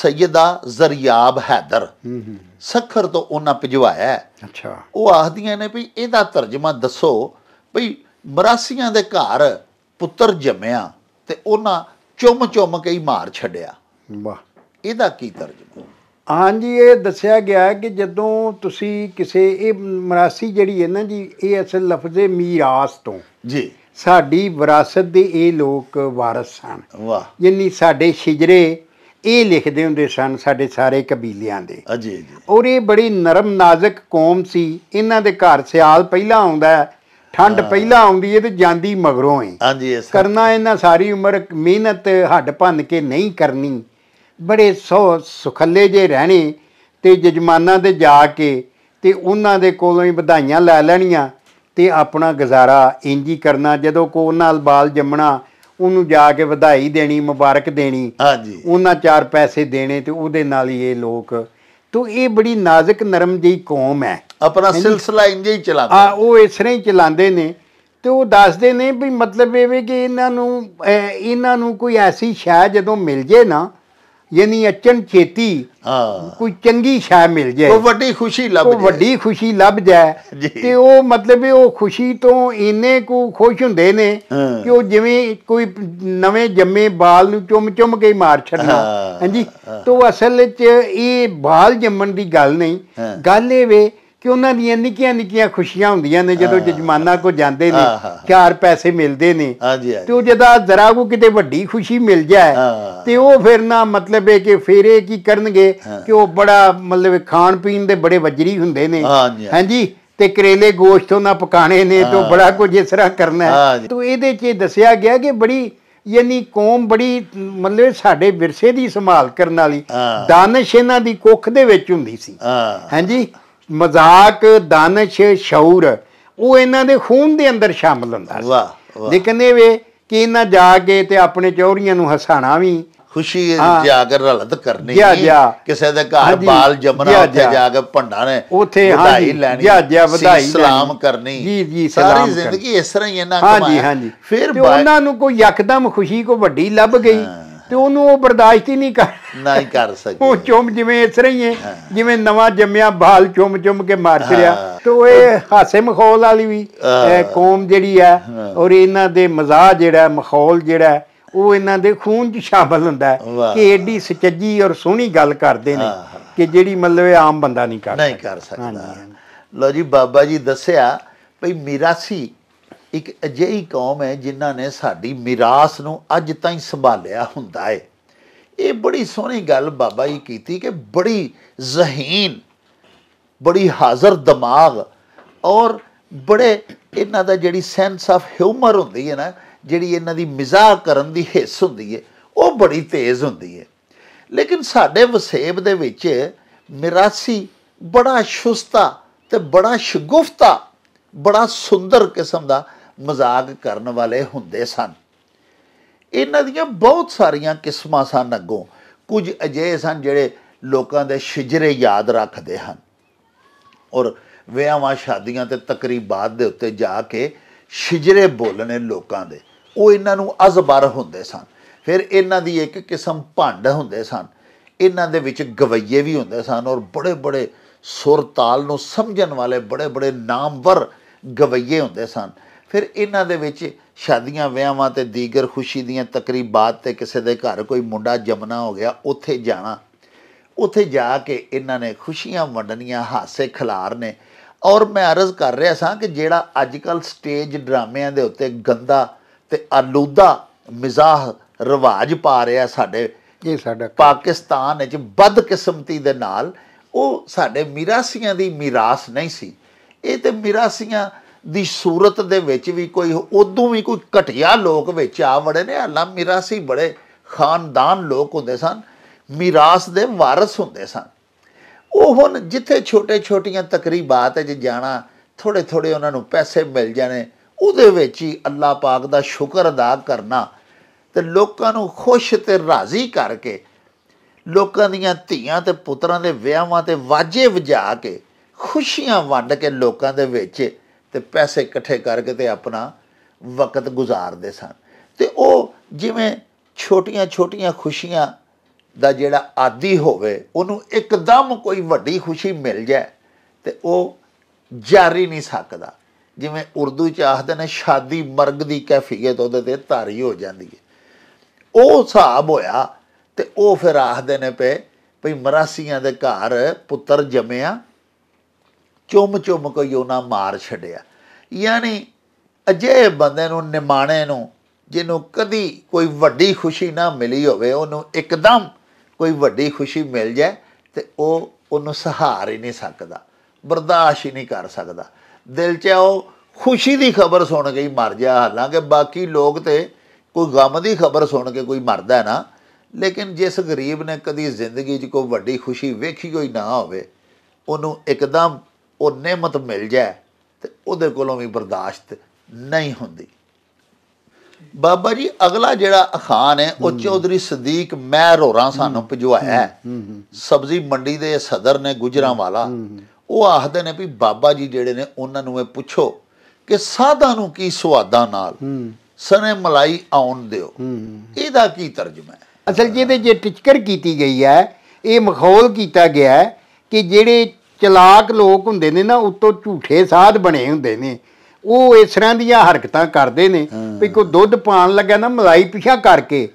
ਸੈਯਦਾ ਜ਼ਰੀਆਬ ਹੈਦਰ ਸਖਰ ਤੋਂ ਉਹਨਾਂ ਭਿਜਵਾਇਆ ਅੱਛਾ ਉਹ ਆਖਦੀਆਂ ਨੇ ਵੀ ਇਹਦਾ ਤਰਜਮਾ ਦੱਸੋ ਵੀ ਮਰਾਸੀਆਂ ਦੇ ਘਰ ਪੁੱਤਰ ਜੰਮਿਆ ਤੇ ਉਹਨਾਂ ਚੁੰਮ ਚੁੰਮ ਕੇ ਹੀ ਮਾਰ ਛੱਡਿਆ ਵਾਹ ਇਹਦਾ ਕੀ ਤਰਜਮਾ ਹਾਂਜੀ ਇਹ ਦੱਸਿਆ ਗਿਆ ਕਿ ਜਦੋਂ ਤੁਸੀਂ ਕਿਸੇ ਇਹ ਮਰਾਸੀ ਜਿਹੜੀ ਹੈ ਨਾ ਜੀ ਇਹ ਅਸਲ ਲਫ਼ਜ਼ੇ ਮੀਰਾਸ ਤੋਂ ਜੀ ਸਾਡੀ ਵਿਰਾਸਤ ਦੇ ਇਹ ਲੋਕ ਵਾਰਸ ਸਨ ਵਾਹ ਜਿੰਨੀ ਸਾਡੇ ਸ਼ਿਜਰੇ ਇਹ ਲਿਖਦੇ ਹੁੰਦੇ ਸਨ ਸਾਡੇ ਸਾਰੇ ਕਬੀਲਿਆਂ ਦੇ ਅਜੀ ਜੀ ਔਰ ਇਹ ਬੜੀ ਨਰਮ ਨਾਜ਼ਕ ਕੌਮ ਸੀ ਇਹਨਾਂ ਦੇ ਘਰ ਸਿਆਲ ਪਹਿਲਾਂ ਆਉਂਦਾ ਠੰਡ ਪਹਿਲਾਂ ਆਉਂਦੀ ਹੈ ਤੇ ਜਾਂਦੀ ਮਗਰੋਂ ਹੈ ਹਾਂਜੀ ਇਸ ਕਰਨਾ ਇਹਨਾਂ ਸਾਰੀ ਉਮਰ ਮਿਹਨਤ ਹੱਡ ਭੰਨ ਕੇ ਨਹੀਂ ਕਰਨੀ ਬੜੇ ਸੋ ਸੁਖੱਲੇ ਜੇ ਰਹਿਣੇ ਤੇ ਜਜਮਾਨਾਂ ਦੇ ਜਾ ਕੇ ਤੇ ਉਹਨਾਂ ਦੇ ਕੋਲੋਂ ਹੀ ਵਧਾਈਆਂ ਲੈ ਲੈਣੀਆਂ ਤੇ ਆਪਣਾ ਗੁਜ਼ਾਰਾ ਇੰਜ ਹੀ ਕਰਨਾ ਜਦੋਂ ਕੋ ਨਾਲ ਬਾਲ ਜੰਮਣਾ ਉਹਨੂੰ ਜਾ ਕੇ ਵਧਾਈ ਦੇਣੀ ਮੁਬਾਰਕ ਦੇਣੀ ਹਾਂਜੀ ਉਹਨਾਂ ਚਾਰ ਪੈਸੇ ਦੇਣੇ ਤੇ ਉਹਦੇ ਨਾਲ ਹੀ ਇਹ ਲੋਕ ਤੋਂ ਇਹ ਬੜੀ ਨਾਜ਼ਕ ਨਰਮ ਜਿਹੀ ਕੌਮ ਹੈ ਆਪਣਾ ਸਿਲਸਿਲਾ ਇੰਜ ਹੀ ਚਲਾਉਂਦੇ ਆ ਉਹ ਇਸ ਤਰ੍ਹਾਂ ਹੀ ਚਲਾਉਂਦੇ ਨੇ ਤੇ ਉਹ ਦੱਸਦੇ ਨੇ ਵੀ ਮਤਲਬ ਇਹ ਵੀ ਕਿ ਇਹਨਾਂ ਨੂੰ ਇਹਨਾਂ ਨੂੰ ਕੋਈ ਐਸੀ ਸ਼ਾਇ ਜਦੋਂ ਮਿਲ ਜੇ ਨਾ ਯਾਨੀ ਅਚਨ ਛੇਤੀ ਹਾਂ ਕੋਈ ਚੰਗੀ ਸ਼ੈ ਮਿਲ ਜਾਏ ਉਹ ਵੱਡੀ ਖੁਸ਼ੀ ਲੱਭ ਜਾਏ ਵੱਡੀ ਖੁਸ਼ੀ ਲੱਭ ਜਾਏ ਤੇ ਉਹ ਮਤਲਬ ਉਹ ਖੁਸ਼ੀ ਤੋਂ ਇੰਨੇ ਕੋ ਖੁਸ਼ ਹੁੰਦੇ ਨੇ ਕਿ ਉਹ ਜਿਵੇਂ ਕੋਈ ਨਵੇਂ ਜੰਮੇ ਬਾਲ ਨੂੰ ਚੁੰਮ ਚੁੰਮ ਕੇ ਮਾਰ ਛੱਡਣਾ ਹਾਂਜੀ ਤੋਂ ਅਸਲ ਵਿੱਚ ਇਹ ਬਾਲ ਜੰਮਣ ਦੀ ਗੱਲ ਨਹੀਂ ਗੱਲ ਇਹ ਵੇ ਕਿ ਉਹਨਾਂ ਦੀਆਂ ਨਿੱਕੀਆਂ ਨਿੱਕੀਆਂ ਖੁਸ਼ੀਆਂ ਹੁੰਦੀਆਂ ਨੇ ਜਦੋਂ ਜਜਮਾਨਾ ਕੋ ਜਾਂਦੇ ਨੇ ਚਾਰ ਪੈਸੇ ਮਿਲਦੇ ਨੇ ਤੇ ਉਹ ਜਦਾ ਜ਼ਰਾ ਕੋ ਕਿਤੇ ਵੱਡੀ ਖੁਸ਼ੀ ਮਿਲ ਜਾਏ ਤੇ ਉਹ ਫਿਰ ਨਾ ਮਤਲਬ ਇਹ ਕਿ ਫੇਰੇ ਕੀ ਕਰਨਗੇ ਕਿ ਉਹ ਬੜਾ ਮਤਲਬ ਖਾਣ ਪੀਣ ਦੇ ਬੜੇ ਵਜਰੀ ਹੁੰਦੇ ਨੇ ਹਾਂਜੀ ਤੇ ਕਰੇਲੇ ਗੋਸ਼ਤ ਉਹਨਾਂ ਪਕਾਣੇ ਨੇ ਤੇ ਉਹ ਬੜਾ ਕੁਝ ਇਸ ਤਰ੍ਹਾਂ ਕਰਨਾ ਹੈ ਤੇ ਇਹਦੇ 'ਚ ਦੱਸਿਆ ਗਿਆ ਕਿ ਬੜੀ ਯਾਨੀ ਕੌਮ ਬੜੀ ਮਤਲਬ ਸਾਡੇ ਵਿਰਸੇ ਦੀ ਸੰਭਾਲ ਕਰਨ ਵਾਲੀ ਦਾਨਸ਼ ਇਹਨਾਂ ਦੀ ਕੁੱਖ ਦੇ ਵਿੱਚ ਹੁੰਦੀ ਸੀ ਹਾਂਜੀ ਮਜ਼ਾਕ ਦਾਨਿਸ਼ ਸ਼ੌਰ ਉਹ ਇਹਨਾਂ ਦੇ ਖੂਨ ਦੇ ਅੰਦਰ ਸ਼ਾਮਲ ਹੁੰਦਾ ਸੀ ਵਾਹ ਵਾਹ ਲੇਕਿਨ ਇਹ ਵੇ ਕਿ ਇਹਨਾਂ ਜਾ ਕੇ ਤੇ ਆਪਣੇ ਚੋਰੀਆਂ ਨੂੰ ਹਸਾਣਾ ਵੀ ਖੁਸ਼ੀ ਜਾ ਕੇ ਰਲਤ ਕਰਨੀ ਕਿਸੇ ਦੇ ਘਰ ਬਾਲ ਜਮਨਾ ਉੱਥੇ ਜਾ ਕੇ ਭੰਡਾ ਨੇ ਉੱਥੇ ਵਧਾਈ ਲੈਣੀ ਜਾ ਜਾ ਵਧਾਈ ਸਲਾਮ ਕਰਨੀ ਜੀ ਜੀ ਸਾਰੀ ਜ਼ਿੰਦਗੀ ਇਸ ਤਰ੍ਹਾਂ ਹੀ ਇਹਨਾਂ ਕਮਾਇਆ ਹਾਂਜੀ ਹਾਂਜੀ ਫਿਰ ਉਹਨਾਂ ਨੂੰ ਕੋਈ ਯਕਦਮ ਖੁਸ਼ੀ ਕੋ ਵੱਡੀ ਲੱਭ ਗਈ ਤੇ ਉਹਨੂੰ ਉਹ ਬਰਦਾਸ਼ਤ ਹੀ ਨਹੀਂ ਕਰ ਨਹੀਂ ਕਰ ਸਕਦੇ ਉਹ ਚੁੰਮ ਜਿਵੇਂ ਇਸ ਤਰ੍ਹਾਂ ਹੀ ਹੈ ਜਿਵੇਂ ਨਵਾਂ ਜੰਮਿਆ ਬਾਲ ਚੁੰਮ ਚੁੰਮ ਕੇ ਮਾਰ ਚਿਆ ਤੇ ਉਹ ਇਹ ਹਾਸੇ ਮਖੌਲ ਵਾਲੀ ਵੀ ਕੌਮ ਜਿਹੜੀ ਆ ਔਰ ਇਹਨਾਂ ਦੇ ਮਜ਼ਾਹ ਜਿਹੜਾ ਮਖੌਲ ਜਿਹੜਾ ਉਹ ਇਹਨਾਂ ਦੇ ਖੂਨ 'ਚ ਸ਼ਾਮਲ ਹੁੰਦਾ ਹੈ ਕਿ ਐਡੀ ਸਚੱਜੀ ਔਰ ਸੋਹਣੀ ਗੱਲ ਕਰਦੇ ਨੇ ਕਿ ਜਿਹੜੀ ਮਤਲਬ ਆਮ ਬੰਦਾ ਨਹੀਂ ਕਰਦਾ ਨਹੀਂ ਕਰ ਸਕਦਾ ਲੋ ਜੀ ਬਾਬਾ ਜੀ ਦੱਸਿਆ ਭਈ ਮੀਰਾਸੀ ਇੱਕ ਅਜਿਹੀ ਕੌਮ ਹੈ ਜਿਨ੍ਹਾਂ ਨੇ ਸਾਡੀ ਮਿਰਾਸ ਨੂੰ ਅੱਜ ਤਾਈਂ ਸੰਭਾਲਿਆ ਹੁੰਦਾ ਹੈ ਇਹ ਬੜੀ ਸੋਹਣੀ ਗੱਲ ਬਾਬਾ ਜੀ ਕੀਤੀ ਕਿ ਬੜੀ ਜ਼ਹੀਨ ਬੜੀ ਹਾਜ਼ਰ ਦਿਮਾਗ ਔਰ ਬੜੇ ਇਹਨਾਂ ਦਾ ਜਿਹੜੀ ਸੈਂਸ ਆਫ ਹਿਊਮਰ ਹੁੰਦੀ ਹੈ ਨਾ ਜਿਹੜੀ ਇਹਨਾਂ ਦੀ ਮਜ਼ਾਕ ਕਰਨ ਦੀ ਹਿੱਸ ਹੁੰਦੀ ਹੈ ਉਹ ਬੜੀ ਤੇਜ਼ ਹੁੰਦੀ ਹੈ ਲੇਕਿਨ ਸਾਡੇ ਵਸੇਬ ਦੇ ਵਿੱਚ ਮਿਰਾਸੀ ਬੜਾ ਸ਼ੁਸਤਾ ਤੇ ਬੜਾ ਸ਼ਗੁਫਤਾ ਬੜਾ ਸੁੰਦਰ ਕਿਸਮ ਦਾ ਮਜ਼ਾਕ ਕਰਨ ਵਾਲੇ ਹੁੰਦੇ ਸਨ ਇਹਨਾਂ ਦੀਆਂ ਬਹੁਤ ਸਾਰੀਆਂ ਕਿਸਮਾਂ ਸਨ ਅੱਗੋਂ ਕੁਝ ਅਜੇ ਸਨ ਜਿਹੜੇ ਲੋਕਾਂ ਦੇ ਸ਼ਿਜਰੇ ਯਾਦ ਰੱਖਦੇ ਹਨ ਔਰ ਵਿਆਹਾਂ ਸ਼ਾਦੀਆਂ ਤੇ ਤਕਰੀਬਾਤ ਦੇ ਉੱਤੇ ਜਾ ਕੇ ਸ਼ਿਜਰੇ ਬੋਲਣੇ ਲੋਕਾਂ ਦੇ ਉਹ ਇਹਨਾਂ ਨੂੰ ਅਜ਼ਬਰ ਹੁੰਦੇ ਸਨ ਫਿਰ ਇਹਨਾਂ ਦੀ ਇੱਕ ਕਿਸਮ ਭੰਡ ਹੁੰਦੇ ਸਨ ਇਹਨਾਂ ਦੇ ਵਿੱਚ ਗਵਈਏ ਵੀ ਹੁੰਦੇ ਸਨ ਔਰ ਬੜੇ ਬੜੇ ਸੁਰ ਤਾਲ ਨੂੰ ਸਮਝਣ ਵਾਲੇ ਬੜੇ ਬੜੇ ਨਾਮਵਰ ਗਵਈਏ ਹੁੰਦੇ ਸਨ ਫਿਰ ਇਹਨਾਂ ਦੇ ਵਿੱਚ ਸ਼ਾਦੀਆਂ ਵਿਆਹਾਂ ਤੇ ਦੀਗਰ ਖੁਸ਼ੀ ਦੀਆਂ ਤਕਰੀਬਾਤ ਤੇ ਕਿਸੇ ਦੇ ਘਰ ਕੋਈ ਮੁੰਡਾ ਜਮਨਾ ਹੋ ਗਿਆ ਉੱਥੇ ਜਾਣਾ ਉੱਥੇ ਜਾ ਕੇ ਇਹਨਾਂ ਨੇ ਖੁਸ਼ੀਆਂ ਵੰਡਣੀਆਂ ਹਾਸੇ ਨੇ ਔਰ ਮੈਂ ਅਰਜ਼ ਕਰ ਰਿਹਾ ਸਾਂ ਕਿ ਜਿਹੜਾ ਅੱਜ ਕੱਲ ਸਟੇਜ ਡਰਾਮਿਆਂ ਦੇ ਉੱਤੇ ਗੰਦਾ ਤੇ ਅਲੂਦਾ ਮਜ਼ਾਹ ਰਿਵਾਜ ਪਾ ਰਿਹਾ ਸਾਡੇ ਇਹ ਸਾਡਾ ਪਾਕਿਸਤਾਨ ਵਿੱਚ ਬਦਕਿਸਮਤੀ ਦੇ ਨਾਲ ਉਹ ਸਾਡੇ ਮਿਰਾਸੀਆਂ ਦੀ ਮਿਰਾਸ ਨਹੀਂ ਸੀ ਇਹ ਤੇ ਮਿਰਾਸੀਆਂ ਦੀ ਸੂਰਤ ਦੇ ਵਿੱਚ ਵੀ ਕੋਈ ਉਦੋਂ ਵੀ ਕੋਈ ਘਟਿਆ ਲੋਕ ਵਿੱਚ ਆ ਵੜੇ ਨੇ ਅੱਲਾ ਮਿਰਾਸੀ ਬੜੇ ਖਾਨਦਾਨ ਲੋਕ ਹੁੰਦੇ ਸਨ ਮਿਰਾਸ ਦੇ ਵਾਰਿਸ ਹੁੰਦੇ ਸਨ ਉਹ ਹੁਣ ਜਿੱਥੇ ਛੋਟੇ-ਛੋਟੀਆਂ ਤਕਰੀਬਾਤ ਹੈ ਜੇ ਜਾਣਾ ਥੋੜੇ-ਥੋੜੇ ਉਹਨਾਂ ਨੂੰ ਪੈਸੇ ਮਿਲ ਜਾਣੇ ਉਹਦੇ ਵਿੱਚ ਹੀ ਅੱਲਾ ਪਾਕ ਦਾ ਸ਼ੁਕਰ ਅਦਾ ਕਰਨਾ ਤੇ ਲੋਕਾਂ ਨੂੰ ਖੁਸ਼ ਤੇ ਰਾਜ਼ੀ ਕਰਕੇ ਲੋਕਾਂ ਦੀਆਂ ਧੀਆਂ ਤੇ ਪੁੱਤਰਾਂ ਦੇ ਵਿਆਹਾਂ ਤੇ ਵਾਜੇ ਵਜਾ ਕੇ ਖੁਸ਼ੀਆਂ ਵੰਡ ਕੇ ਲੋਕਾਂ ਦੇ ਵਿੱਚ ਤੇ ਪੈਸੇ ਇਕੱਠੇ ਕਰਕੇ ਤੇ ਆਪਣਾ ਵਕਤ ਗੁਜ਼ਾਰਦੇ ਸਨ ਤੇ ਉਹ ਜਿਵੇਂ ਛੋਟੀਆਂ-ਛੋਟੀਆਂ ਖੁਸ਼ੀਆਂ ਦਾ ਜਿਹੜਾ ਆਦੀ ਹੋਵੇ ਉਹਨੂੰ ਇੱਕਦਮ ਕੋਈ ਵੱਡੀ ਖੁਸ਼ੀ ਮਿਲ ਜਾਏ ਤੇ ਉਹ ਜਾਰੀ ਨਹੀਂ ਸਕਦਾ ਜਿਵੇਂ ਉਰਦੂ ਚ ਆਖਦੇ ਨੇ ਸ਼ਾਦੀ ਮਰਗ ਦੀ ਕੈਫੀਅਤ ਉਹਦੇ ਤੇ ਧਾਰੀ ਹੋ ਜਾਂਦੀ ਹੈ ਉਹ ਹਿਸਾਬ ਹੋਇਆ ਤੇ ਉਹ ਫਿਰ ਆਖਦੇ ਨੇ ਪਏ ਭਈ ਮਰਾਸੀਆਂ ਦੇ ਘਰ ਪੁੱਤਰ ਜੰਮਿਆ ਚੁੰਮ ਚੁੰਮ ਕੇ ਯੋਨਾ ਮਾਰ ਛੱਡਿਆ ਯਾਨੀ ਅਜੇ ਬੰਦੇ ਨੂੰ ਨਿਮਾਣੇ ਨੂੰ ਜਿਹਨੂੰ ਕਦੀ ਕੋਈ ਵੱਡੀ ਖੁਸ਼ੀ ਨਾ ਮਿਲੀ ਹੋਵੇ ਉਹਨੂੰ ਇੱਕਦਮ ਕੋਈ ਵੱਡੀ ਖੁਸ਼ੀ ਮਿਲ ਜਾਏ ਤੇ ਉਹ ਉਹਨੂੰ ਸਹਾਰ ਹੀ ਨਹੀਂ ਸਕਦਾ ਬਰਦਾਸ਼ਤ ਹੀ ਨਹੀਂ ਕਰ ਸਕਦਾ ਦਿਲ 'ਚ ਉਹ ਖੁਸ਼ੀ ਦੀ ਖਬਰ ਸੁਣ ਕੇ ਹੀ ਮਰ ਜਾ ਹਾਲਾਂਕਿ ਬਾਕੀ ਲੋਕ ਤੇ ਕੋਈ ਗਮ ਦੀ ਖਬਰ ਸੁਣ ਕੇ ਕੋਈ ਮਰਦਾ ਨਾ ਲੇਕਿਨ ਜਿਸ ਗਰੀਬ ਨੇ ਕਦੀ ਜ਼ਿੰਦਗੀ 'ਚ ਕੋਈ ਵੱਡੀ ਖੁਸ਼ੀ ਵੇਖੀ ਹੋਈ ਨਾ ਹੋਵੇ ਉਹਨੂੰ ਇੱਕਦਮ ਉਹ ਨਿਮਤ ਮਿਲ ਜਾਏ ਤੇ ਉਹਦੇ ਕੋਲੋਂ ਵੀ ਬਰਦਾਸ਼ਤ ਨਹੀਂ ਹੁੰਦੀ ਬਾਬਾ ਜੀ ਅਗਲਾ ਜਿਹੜਾ ਅਖਾਨ ਹੈ ਉਹ ਚੌਧਰੀ ਸਦੀਕ ਮਹਿਰ ਹੋਰਾਂ ਸਾਨੂੰ ਭਜਵਾਇਆ ਸਬਜ਼ੀ ਮੰਡੀ ਦੇ ਸਦਰ ਨੇ ਗੁਜਰਾਂ ਵਾਲਾ ਉਹ ਆਖਦੇ ਨੇ ਵੀ ਬਾਬਾ ਜੀ ਜਿਹੜੇ ਨੇ ਉਹਨਾਂ ਨੂੰ ਇਹ ਪੁੱਛੋ ਕਿ ਸਾਧਾ ਨੂੰ ਕੀ ਸਵਾਦਾਂ ਨਾਲ ਸਨੇ ਮਲਾਈ ਆਉਣ ਦਿਓ ਇਹਦਾ ਕੀ ਤਰਜਮਾ ਹੈ ਅਸਲ ਜੀ ਇਹਦੇ ਜੇ ਟਿਚਕਰ ਕੀਤੀ ਗਈ ਹੈ ਇਹ ਮਖੌਲ ਕੀਤਾ ਗਿਆ ਕਿ ਜਿਹੜੇ ਚਲਾਕ ਲੋਕ ਹੁੰਦੇ ਨੇ ਨਾ ਉਤੋਂ ਝੂਠੇ ਸਾਧ ਬਣੇ ਹੁੰਦੇ ਨੇ ਉਹ ਇਸ ਤਰ੍ਹਾਂ ਦੀਆਂ ਹਰਕਤਾਂ ਕਰਦੇ ਨੇ ਵੀ ਕੋ ਦੁੱਧ ਪਾਣ ਲੱਗਾ ਨਾ ਮਲਾਈ ਪਿਛਾ ਕਰਕੇ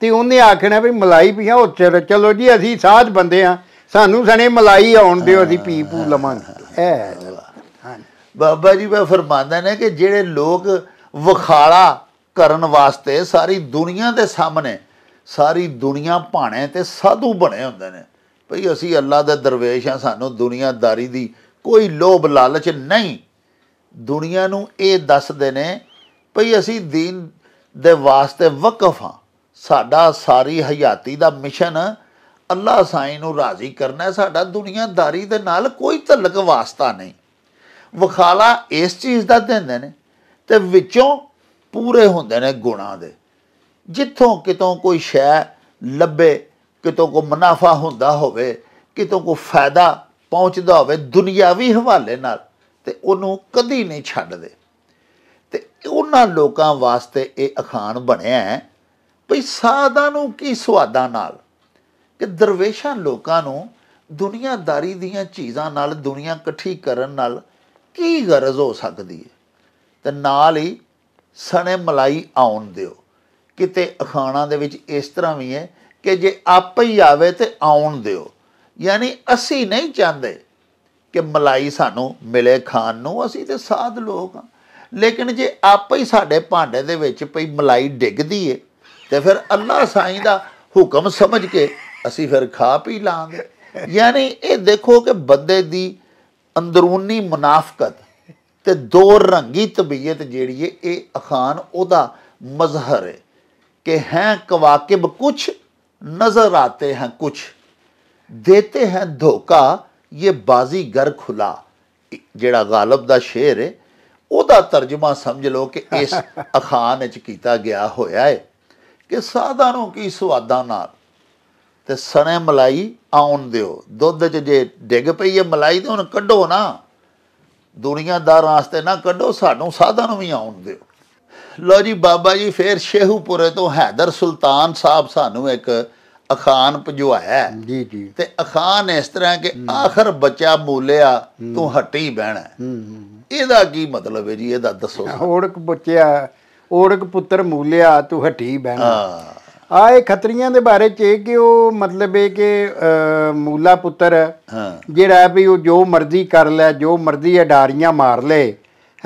ਤੇ ਉਹਨੇ ਆਖਣਾ ਵੀ ਮਲਾਈ ਪਿਛਾ ਉਹ ਚਲੋ ਜੀ ਅਸੀਂ ਸਾਧ ਬੰਦੇ ਆ ਸਾਨੂੰ ਸਣੇ ਮਲਾਈ ਆਉਣ ਦਿਓ ਅਸੀਂ ਪੀ ਪੂ ਲਵਾਂਗੇ ਐ ਬਾਬਾ ਜੀ ਮੈਂ ਫਰਮਾਉਂਦਾ ਨੇ ਕਿ ਜਿਹੜੇ ਲੋਕ ਵਿਖਾਲਾ ਕਰਨ ਵਾਸਤੇ ਸਾਰੀ ਦੁਨੀਆ ਦੇ ਸਾਹਮਣੇ ਸਾਰੀ ਦੁਨੀਆ ਭਾਣੇ ਤੇ ਸਾਧੂ ਬਣੇ ਹੁੰਦੇ ਨੇ ਭਈ ਅਸੀਂ ਅੱਲਾ ਦੇ ਦਰਵੇਸ਼ ਆ ਸਾਨੂੰ ਦੁਨੀਆਦਾਰੀ ਦੀ ਕੋਈ ਲੋਭ ਲਾਲਚ ਨਹੀਂ ਦੁਨੀਆ ਨੂੰ ਇਹ ਦੱਸਦੇ ਨੇ ਭਈ ਅਸੀਂ دین ਦੇ ਵਾਸਤੇ ਵਕਫ ਆ ਸਾਡਾ ਸਾਰੀ ਹਯਾਤੀ ਦਾ ਮਿਸ਼ਨ ਅੱਲਾ ਸਾਈਂ ਨੂੰ ਰਾਜ਼ੀ ਕਰਨਾ ਸਾਡਾ ਦੁਨੀਆਦਾਰੀ ਦੇ ਨਾਲ ਕੋਈ ਤਲਕ ਵਾਸਤਾ ਨਹੀਂ ਵਖਾਲਾ ਇਸ ਚੀਜ਼ ਦਾ ਦਿੰਦੇ ਨੇ ਤੇ ਵਿੱਚੋਂ ਪੂਰੇ ਹੁੰਦੇ ਨੇ ਗੁਣਾ ਦੇ ਜਿੱਥੋਂ ਕਿਤੋਂ ਕੋਈ ਸ਼ੈ ਲੱਭੇ ਕਿਤੋਂ ਕੋ ਮੁਨਾਫਾ ਹੁੰਦਾ ਹੋਵੇ ਕਿਤੋਂ ਕੋ ਫਾਇਦਾ ਪਹੁੰਚਦਾ ਹੋਵੇ ਦੁਨੀਆਵੀ ਹਵਾਲੇ ਨਾਲ ਤੇ ਉਹਨੂੰ ਕਦੀ ਨਹੀਂ ਛੱਡਦੇ ਤੇ ਉਹਨਾਂ ਲੋਕਾਂ ਵਾਸਤੇ ਇਹ ਅਖਾਨ ਬਣਿਆ ਹੈ ਭਈ ਸਾਦਾ ਨੂੰ ਕੀ ਸਵਾਦਾਂ ਨਾਲ ਕਿ ਦਰਵੇਸ਼ਾਂ ਲੋਕਾਂ ਨੂੰ ਦੁਨੀਆਦਾਰੀ ਦੀਆਂ ਚੀਜ਼ਾਂ ਨਾਲ ਦੁਨੀਆ ਇਕੱਠੀ ਕਰਨ ਨਾਲ ਕੀ ਗਰਜ਼ ਹੋ ਸਕਦੀ ਹੈ ਤੇ ਨਾਲ ਹੀ ਸਣੇ ਮਲਾਈ ਆਉਣ ਦਿਓ ਕਿਤੇ ਅਖਾਣਾ ਦੇ ਵਿੱਚ ਇਸ ਤਰ੍ਹਾਂ ਵੀ ਹੈ ਕਿ ਜੇ ਆਪੇ ਹੀ ਆਵੇ ਤੇ ਆਉਣ ਦਿਓ ਯਾਨੀ ਅਸੀਂ ਨਹੀਂ ਚਾਹਦੇ ਕਿ ਮਲਾਈ ਸਾਨੂੰ ਮਿਲੇ ਖਾਣ ਨੂੰ ਅਸੀਂ ਤੇ ਸਾਧ ਲੋਕ ਆ ਲੇਕਿਨ ਜੇ ਆਪੇ ਹੀ ਸਾਡੇ ਭਾਂਡੇ ਦੇ ਵਿੱਚ ਪਈ ਮਲਾਈ ਡਿੱਗਦੀ ਏ ਤੇ ਫਿਰ ਅੱਲਾ ਸਾਈਂ ਦਾ ਹੁਕਮ ਸਮਝ ਕੇ ਅਸੀਂ ਫਿਰ ਖਾ ਪੀ ਲਾਂਗੇ ਯਾਨੀ ਇਹ ਦੇਖੋ ਕਿ ਬੰਦੇ ਦੀ ਅੰਦਰੂਨੀ ਮੁਨਾਫਕਤ ਤੇ ਦੋ ਰੰਗੀ ਤਬੀਅਤ ਜਿਹੜੀ ਏ ਇਹ ਅਖਾਨ ਉਹਦਾ ਮਜ਼ਹਰ ਹੈ ਕਿ ਹੈ ਕਵਾਕਿਬ ਕੁਛ ਨਜ਼ਰ ਆਤੇ ਹਨ ਕੁਛ ਦੇਤੇ देते हैं ਇਹ ਬਾਜ਼ੀ ਬਾਜ਼ੀਗਰ ਖੁਲਾ ਜਿਹੜਾ ਗਾਲਬ ਦਾ ਸ਼ੇਰ ਹੈ ਉਹਦਾ ਤਰਜਮਾ ਸਮਝ ਲਓ ਕਿ ਇਸ (laughs) ਅਖਾਨ ਵਿੱਚ ਕੀਤਾ ਗਿਆ ਹੋਇਆ ਹੈ ਕਿ ਸਾਧਾਨੋਂ ਕੀ ਸਵਾਦਾਂ ਨਾਲ ਤੇ ਸਣੇ ਮਲਾਈ ਆਉਣ ਦਿਓ ਦੁੱਧ 'ਚ ਜੇ ਡਿੱਗ ਪਈ ਹੈ ਮਲਾਈ ਤੇ ਹੁਣ ਕੱਢੋ ਨਾ ਦੁਨੀਆਦਾਰਾਂ ਵਾਸਤੇ ਨਾ ਕੱਢੋ ਸਾਨੂੰ ਸਾਧਾਂ ਨੂੰ ਵੀ ਆਉਣ ਦਿਓ ਲੋ ਜੀ ਬਾਬਾ ਜੀ ਫੇਰ ਸ਼ੇਹੂਪੁਰੇ ਤੋਂ ਹੈਦਰ ਸੁਲਤਾਨ ਸਾਹਿਬ ਸਾਨੂੰ ਇੱਕ ਅਖਾਨ ਭਜਵਾਇਆ ਜੀ ਜੀ ਤੇ ਅਖਾਨ ਇਸ ਤਰ੍ਹਾਂ ਕਿ ਆਖਰ ਬੱਚਾ ਮੂਲਿਆ ਤੂੰ ਹੱਟੀ ਬਹਿਣਾ ਇਹਦਾ ਕੀ ਮਤਲਬ ਹੈ ਜੀ ਇਹਦਾ ਦੱਸੋ ਔੜਕ ਬੱਚਿਆ ਔੜਕ ਪੁੱਤਰ ਮੂਲਿਆ ਤੂੰ ਹੱਟੀ ਬਹਿਣਾ ਆ ਇਹ ਖਤਰੀਆਂ ਦੇ ਬਾਰੇ ਚ ਕਿ ਉਹ ਮਤਲਬ ਇਹ ਕਿ ਮੂਲਾ ਪੁੱਤਰ ਜਿਹੜਾ ਵੀ ਉਹ ਜੋ ਮਰਜ਼ੀ ਕਰ ਲੈ ਜੋ ਮਰਜ਼ੀ ਅਡਾਰੀਆਂ ਮਾਰ ਲੈ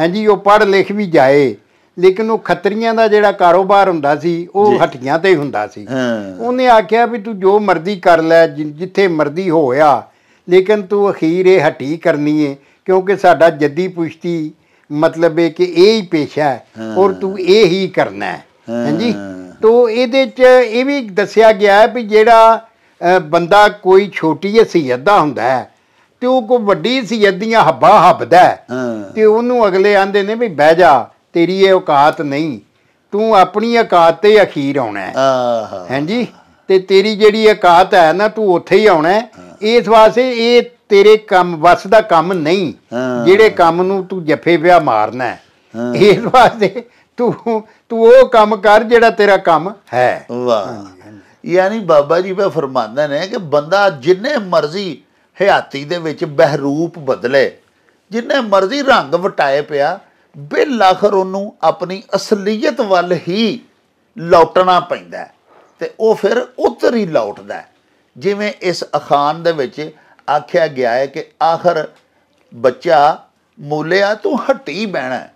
ਹਾਂਜੀ ਉਹ ਪੜ ਲਿਖ ਵੀ ਜਾਏ ਲੇਕਿਨ ਉਹ ਖੱਤਰੀਆਂ ਦਾ ਜਿਹੜਾ ਕਾਰੋਬਾਰ ਹੁੰਦਾ ਸੀ ਉਹ ਹੱਟੀਆਂ ਤੇ ਹੁੰਦਾ ਸੀ ਉਹਨੇ ਆਖਿਆ ਵੀ ਤੂੰ ਜੋ ਮਰਜ਼ੀ ਕਰ ਲੈ ਜਿੱਥੇ ਮਰਜ਼ੀ ਹੋਇਆ ਲੇਕਿਨ ਤੂੰ ਅਖੀਰ ਇਹ ਹੱਟੀ ਕਰਨੀ ਏ ਕਿਉਂਕਿ ਸਾਡਾ ਜੱਦੀ ਪੁਸ਼ਤੀ ਮਤਲਬ ਹੈ ਕਿ ਇਹ ਹੀ ਪੇਸ਼ਾ ਹੈ ਔਰ ਤੂੰ ਇਹ ਹੀ ਕਰਨਾ ਹੈ ਹਾਂਜੀ ਤੋ ਇਹਦੇ ਚ ਇਹ ਵੀ ਦੱਸਿਆ ਗਿਆ ਹੈ ਵੀ ਜਿਹੜਾ ਬੰਦਾ ਕੋਈ ਛੋਟੀ ਹਸੀਅਤ ਦਾ ਹੁੰਦਾ ਹੈ ਤੇ ਉਹ ਕੋ ਵੱਡੀ ਹਸੀਅਤ ਦੀਆਂ ਹੱਬਦਾ ਹੱਬਦਾ ਤੇ ਉਹਨੂੰ ਅਗਲੇ ਆਂਦੇ ਨੇ ਵੀ ਬਹਿ ਜਾ ਤੇਰੀ ਇਹ ਔਕਾਤ ਨਹੀਂ ਤੂੰ ਆਪਣੀ ਔਕਾਤ ਤੇ ਅਖੀਰ ਆਉਣਾ ਹੈ ਹਾਂ ਹਾਂਜੀ ਤੇ ਤੇਰੀ ਜਿਹੜੀ ਔਕਾਤ ਹੈ ਨਾ ਤੂੰ ਉੱਥੇ ਹੀ ਆਉਣਾ ਹੈ ਇਸ ਵਾਸਤੇ ਇਹ ਤੇਰੇ ਕੰਮ ਵਸ ਦਾ ਕੰਮ ਨਹੀਂ ਜਿਹੜੇ ਕੰਮ ਨੂੰ ਤੂੰ ਜੱਫੇ ਪਿਆ ਮਾਰਨਾ ਹੈ ਇਸ ਵਾਸਤੇ ਤੂੰ ਤੂੰ ਉਹ ਕੰਮ ਕਰ ਜਿਹੜਾ ਤੇਰਾ ਕੰਮ ਹੈ ਵਾਹ ਯਾਨੀ ਬਾਬਾ ਜੀ ਬਾ ਫਰਮਾਉਂਦੇ ਨੇ ਕਿ ਬੰਦਾ ਜਿੰਨੇ ਮਰਜ਼ੀ ਹਿਆਤੀ ਦੇ ਵਿੱਚ ਬਹਿਰੂਪ ਬਦਲੇ ਜਿੰਨੇ ਮਰਜ਼ੀ ਰੰਗ ਵਟਾਏ ਪਿਆ ਬਿਲਾਖਰ ਉਹਨੂੰ ਆਪਣੀ ਅਸਲੀਅਤ ਵੱਲ ਹੀ ਲੌਟਣਾ ਪੈਂਦਾ ਤੇ ਉਹ ਫਿਰ ਉੱਤਰ ਹੀ ਲੌਟਦਾ ਜਿਵੇਂ ਇਸ ਅਖਾਨ ਦੇ ਵਿੱਚ ਆਖਿਆ ਗਿਆ ਹੈ ਕਿ ਆਖਰ ਬੱਚਾ ਮੂਲਿਆ ਤੂੰ ਹੱਟੀ ਬਹਿਣਾ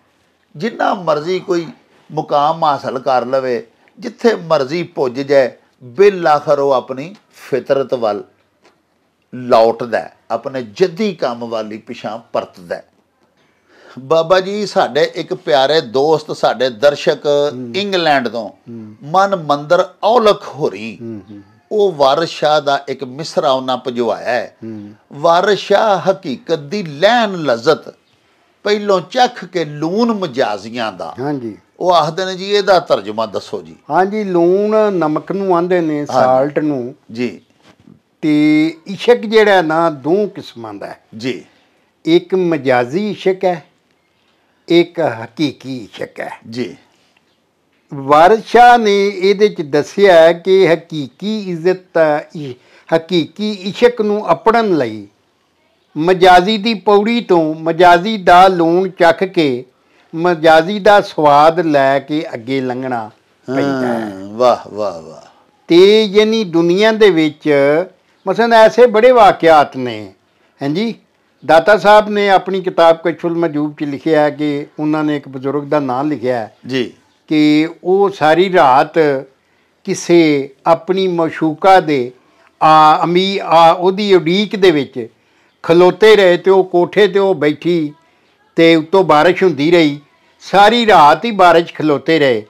ਜਿੰਨਾ ਮਰਜ਼ੀ ਕੋਈ ਮੁਕਾਮ ਹਾਸਲ ਕਰ ਲਵੇ ਜਿੱਥੇ ਮਰਜ਼ੀ ਪੁੱਜ ਜਾਏ ਬਿਲਾਖਰ ਉਹ ਆਪਣੀ ਫਿਤਰਤ ਵੱਲ ਲੌਟਦਾ ਆਪਣੇ ਜਿੱਦੀ ਕੰਮ ਵਾਲੀ ਪਿਛਾਂ ਪਰਤਦਾ ਬਾਬਾ ਜੀ ਸਾਡੇ ਇੱਕ ਪਿਆਰੇ ਦੋਸਤ ਸਾਡੇ ਦਰਸ਼ਕ ਇੰਗਲੈਂਡ ਤੋਂ ਮਨ ਮੰਦਰ ਔਲਖ ਹੋਰੀ ਉਹ ਵਾਰਸ਼ਾ ਦਾ ਇੱਕ ਮਿਸਰਾ ਉਹਨਾਂ ਭਜਵਾਇਆ ਹੈ ਵਾਰਸ਼ਾ ਹਕੀਕਤ ਦੀ ਲੈਨ ਲਜ਼ਤ ਪਹਿਲੋਂ ਚੱਖ ਕੇ ਲੂਨ ਮਜਾਜ਼ੀਆਂ ਦਾ ਹਾਂਜੀ ਉਹ ਆਖਦੇ ਨੇ ਜੀ ਇਹਦਾ ਤਰਜਮਾ ਦੱਸੋ ਜੀ ਹਾਂਜੀ ਲੂਨ ਨਮਕ ਨੂੰ ਆਂਦੇ ਨੇ ਸਾਲਟ ਨੂੰ ਜੀ ਤੇ ਇਸ਼ਕ ਜਿਹੜਾ ਨਾ ਦੋ ਕਿਸਮਾਂ ਦਾ ਹੈ ਜੀ ਇੱਕ ਮਜਾਜ਼ੀ ਇਸ਼ਕ ਹੈ ਇੱਕ ਹਕੀਕੀ ਸ਼ੱਕ ਹੈ ਜੀ ਵਾਰਸ਼ਾ ਨੇ ਇਹਦੇ ਚ ਦੱਸਿਆ ਕਿ ਹਕੀਕੀ ਇੱਜ਼ਤ ਹਕੀਕੀ ਇਸ਼ਕ ਨੂੰ ਅਪੜਨ ਲਈ ਮਜਾਜ਼ੀ ਦੀ ਪੌੜੀ ਤੋਂ ਮਜਾਜ਼ੀ ਦਾ ਲੂਣ ਚੱਕ ਕੇ ਮਜਾਜ਼ੀ ਦਾ ਸਵਾਦ ਲੈ ਕੇ ਅੱਗੇ ਲੰਘਣਾ ਪੈਂਦਾ ਹੈ ਵਾਹ ਵਾਹ ਵਾਹ ਤੇ ਯਾਨੀ ਦੁਨੀਆ ਦੇ ਵਿੱਚ ਮਸਨ ਐਸੇ ਬੜੇ ਵਾਕਿਆਤ ਨੇ ਹਾਂਜੀ ਦਾਤਾ ਸਾਹਿਬ ਨੇ ਆਪਣੀ ਕਿਤਾਬ ਕਛੁਲ ਮਜੂਬ 'ਚ ਲਿਖਿਆ ਹੈ ਕਿ ਉਹਨਾਂ ਨੇ ਇੱਕ ਬਜ਼ੁਰਗ ਦਾ ਨਾਮ ਲਿਖਿਆ ਹੈ ਜੀ ਕਿ ਉਹ ਸਾਰੀ ਰਾਤ ਕਿਸੇ ਆਪਣੀ ਮਸ਼ੂਕਾ ਦੇ ਆ ਅਮੀ ਆ ਉਹਦੀ ਉਡੀਕ ਦੇ ਵਿੱਚ ਖਲੋਤੇ ਰਹੇ ਤੇ ਉਹ ਕੋਠੇ ਤੇ ਉਹ ਬੈਠੀ ਤੇ ਉੱਤੋਂ ਬਾਰਿਸ਼ ਹੁੰਦੀ ਰਹੀ ਸਾਰੀ ਰਾਤ ਹੀ ਬਾਰਿਸ਼ ਖਲੋਤੇ ਰਹੇ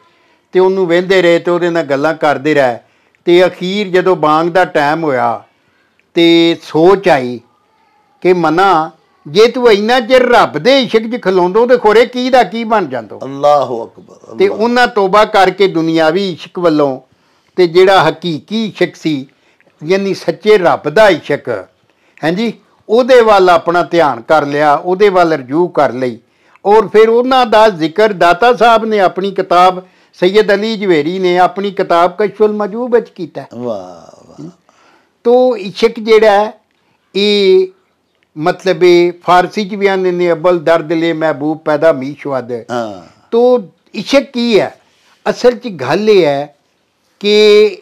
ਤੇ ਉਹਨੂੰ ਵੇਂਦੇ ਰਹੇ ਤੇ ਉਹਦੇ ਨਾਲ ਗੱਲਾਂ ਕਰਦੇ ਰਹੇ ਤੇ ਅਖੀਰ ਜਦੋਂ ਬਾਗ ਦਾ ਟਾਈਮ ਹੋਇਆ ਤੇ ਸੋਚ ਆਈ ਕਿ ਮਨਾ ਜੇ ਤੂੰ ਇੰਨਾ ਚਿਰ ਰੱਬ ਦੇ ਇਸ਼ਕ 'ਚ ਖਲੋਂਦੋ ਤੇ ਖੋਰੇ ਕੀ ਦਾ ਕੀ ਬਣ ਜਾਂਦੋ ਅੱਲਾਹੁ ਅਕਬਰ ਤੇ ਉਹਨਾਂ ਤੋਬਾ ਕਰਕੇ ਦੁਨੀਆਵੀ ਇਸ਼ਕ ਵੱਲੋਂ ਤੇ ਜਿਹੜਾ ਹਕੀਕੀ ਇਸ਼ਕ ਸੀ ਯਾਨੀ ਸੱਚੇ ਰੱਬ ਦਾ ਇਸ਼ਕ ਹਾਂਜੀ ਉਹਦੇ ਵੱਲ ਆਪਣਾ ਧਿਆਨ ਕਰ ਲਿਆ ਉਹਦੇ ਵੱਲ ਰਜੂ ਕਰ ਲਈ ਔਰ ਫਿਰ ਉਹਨਾਂ ਦਾ ਜ਼ਿਕਰ ਦਾਤਾ ਸਾਹਿਬ ਨੇ ਆਪਣੀ ਕਿਤਾਬ ਸੈਦ ਅਲੀ ਜਵੇਰੀ ਨੇ ਆਪਣੀ ਕਿਤਾਬ ਕਸ਼ਫੁਲ ਮਜੂਬ ਵਿੱਚ ਕੀਤਾ ਵਾਹ ਵਾਹ ਤੋਂ ਇਸ਼ਕ ਜਿਹੜਾ ਇਹ ਫਾਰਸੀ ਚ ਵੀ भी आने ਨੇ ਅਬਲ ਦਰਦ ਲਈ ਮਹਿਬੂਬ ਪੈਦਾ मी ਹਾਂ ਤੋ ਇਸ਼ਕ ਕੀ ਹੈ ਅਸਲ ਚ ਗੱਲ ਇਹ ਹੈ ਕਿ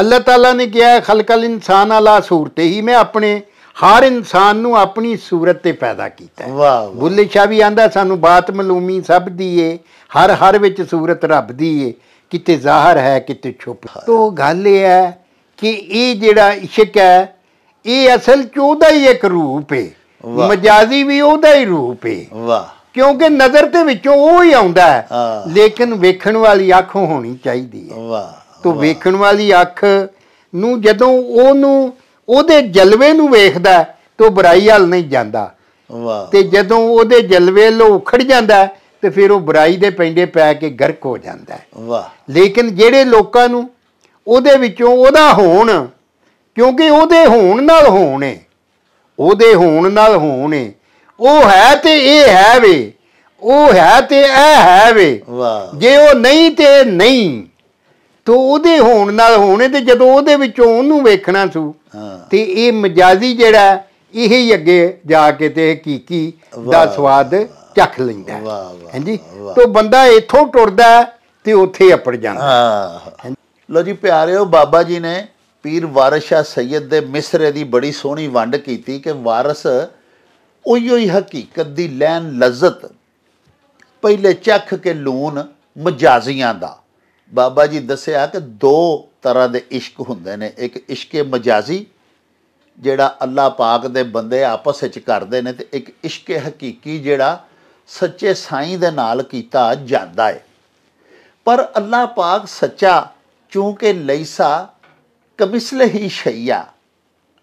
ਅੱਲਾਹ ਤਾਲਾ ਨੇ ਕਿਹਾ ਖਲਕਲ ਇਨਸਾਨ ਆਲਾ ਸੂਰਤੇ ਹੀ ਮੈਂ ਆਪਣੇ ਹਰ ਇਨਸਾਨ ਨੂੰ ਆਪਣੀ ਸੂਰਤ ਤੇ ਪੈਦਾ ਕੀਤਾ ਵਾਹ ਬੁੱਲੇ ਸ਼ਾਹ ਵੀ ਆਂਦਾ ਸਾਨੂੰ ਬਾਤ ਮਲੂਮੀ ਸਭ ਦੀ ਏ ਹਰ ਹਰ ਵਿੱਚ ਸੂਰਤ ਰੱਬ ਦੀ ਏ ਕਿਤੇ ਜ਼ਾਹਰ ਹੈ ਕਿਤੇ ਛੁਪ ਤੋ ਗੱਲ ਇਹ ਹੈ ਕਿ ਇਹ ਜਿਹੜਾ ਇਸ਼ਕ ਹੈ ਇਹ ਅਸਲ ਚ ਉਹਦਾ ਹੀ ਇੱਕ ਰੂਪ ਏ ਮਜਾਜ਼ੀ ਵੀ ਉਹਦਾ ਹੀ ਰੂਪ ਏ ਵਾਹ ਕਿਉਂਕਿ ਨਜ਼ਰ ਤੇ ਵਿੱਚੋਂ ਉਹ ਹੀ ਆਉਂਦਾ ਹੈ ਲੇਕਿਨ ਵੇਖਣ ਵਾਲੀ ਅੱਖ ਹੋਣੀ ਚਾਹੀਦੀ ਹੈ ਵਾਹ ਤੋਂ ਵੇਖਣ ਵਾਲੀ ਅੱਖ ਨੂੰ ਜਦੋਂ ਉਹਨੂੰ ਉਹਦੇ ਜਲਵੇ ਨੂੰ ਵੇਖਦਾ ਤੋ ਬੁਰਾਈ ਹਾਲ ਨਹੀਂ ਜਾਂਦਾ ਵਾਹ ਤੇ ਜਦੋਂ ਉਹਦੇ ਜਲਵੇ ਲੋ ਉਖੜ ਜਾਂਦਾ ਤੇ ਫਿਰ ਉਹ ਬੁਰਾਈ ਦੇ ਪੈਂਡੇ ਪੈ ਕੇ ਗਰਕ ਹੋ ਜਾਂਦਾ ਵਾਹ ਲੇਕਿਨ ਜਿਹੜੇ ਲੋਕਾਂ ਨੂੰ ਉਹਦੇ ਵਿੱਚੋਂ ਉਹਦਾ ਹੋਣ ਕਿਉਂਕਿ ਉਹਦੇ ਹੋਣ ਨਾਲ ਹੋਣ ਏ ਉਹਦੇ ਹੋਣ ਨਾਲ ਹੋਣ ਏ ਉਹ ਹੈ ਤੇ ਇਹ ਹੈ ਵੇ ਉਹ ਹੈ ਤੇ ਇਹ ਹੈ ਵੇ ਜੇ ਉਹ ਨਹੀਂ ਤੇ ਨਹੀਂ ਤੋ ਉਹਦੇ ਹੋਣ ਨਾਲ ਹੋਣੇ ਤੇ ਜਦੋਂ ਉਹਦੇ ਵਿੱਚੋਂ ਉਹਨੂੰ ਵੇਖਣਾ ਸੂ ਤੇ ਇਹ ਮਜਾਜ਼ੀ ਜਿਹੜਾ ਇਹ ਹੀ ਅੱਗੇ ਜਾ ਕੇ ਤੇ ਹਕੀਕੀ ਦਾ ਸਵਾਦ ਚੱਖ ਲੈਂਦਾ ਹਾਂਜੀ ਤੋ ਬੰਦਾ ਇੱਥੋਂ ਟੁਰਦਾ ਤੇ ਉੱਥੇ ਅਪੜ ਜਾਂਦਾ ਲੋ ਜੀ ਪਿਆਰਿਓ ਬਾਬਾ ਜੀ ਨੇ ਪੀਰ ਵਾਰਿਸ ਸ਼ਾ ਸੈਦ ਦੇ ਮਿਸਰੇ ਦੀ ਬੜੀ ਸੋਹਣੀ ਵੰਡ ਕੀਤੀ ਕਿ ਵਾਰਿਸ ਉਹੀ ਹੀ ਹਕੀਕਤ ਦੀ ਲੈਨ ਲਜ਼ਤ ਪਹਿਲੇ ਚੱਖ ਕੇ ਲੂਨ ਮਜਾਜ਼ੀਆਂ ਦਾ ਬਾਬਾ ਜੀ ਦੱਸਿਆ ਕਿ ਦੋ ਤਰ੍ਹਾਂ ਦੇ ਇਸ਼ਕ ਹੁੰਦੇ ਨੇ ਇੱਕ ਇਸ਼ਕੇ ਮਜਾਜ਼ੀ ਜਿਹੜਾ ਅੱਲਾ ਪਾਕ ਦੇ ਬੰਦੇ ਆਪਸ ਵਿੱਚ ਕਰਦੇ ਨੇ ਤੇ ਇੱਕ ਇਸ਼ਕੇ ਹਕੀਕੀ ਜਿਹੜਾ ਸੱਚੇ ਸਾਈਂ ਦੇ ਨਾਲ ਕੀਤਾ ਜਾਂਦਾ ਹੈ ਪਰ ਅੱਲਾ ਪਾਕ ਸੱਚਾ ਕਿਉਂਕਿ ਲੈਸਾ ਕਮਿਸਲ ਹੀ ਸ਼ਈਆ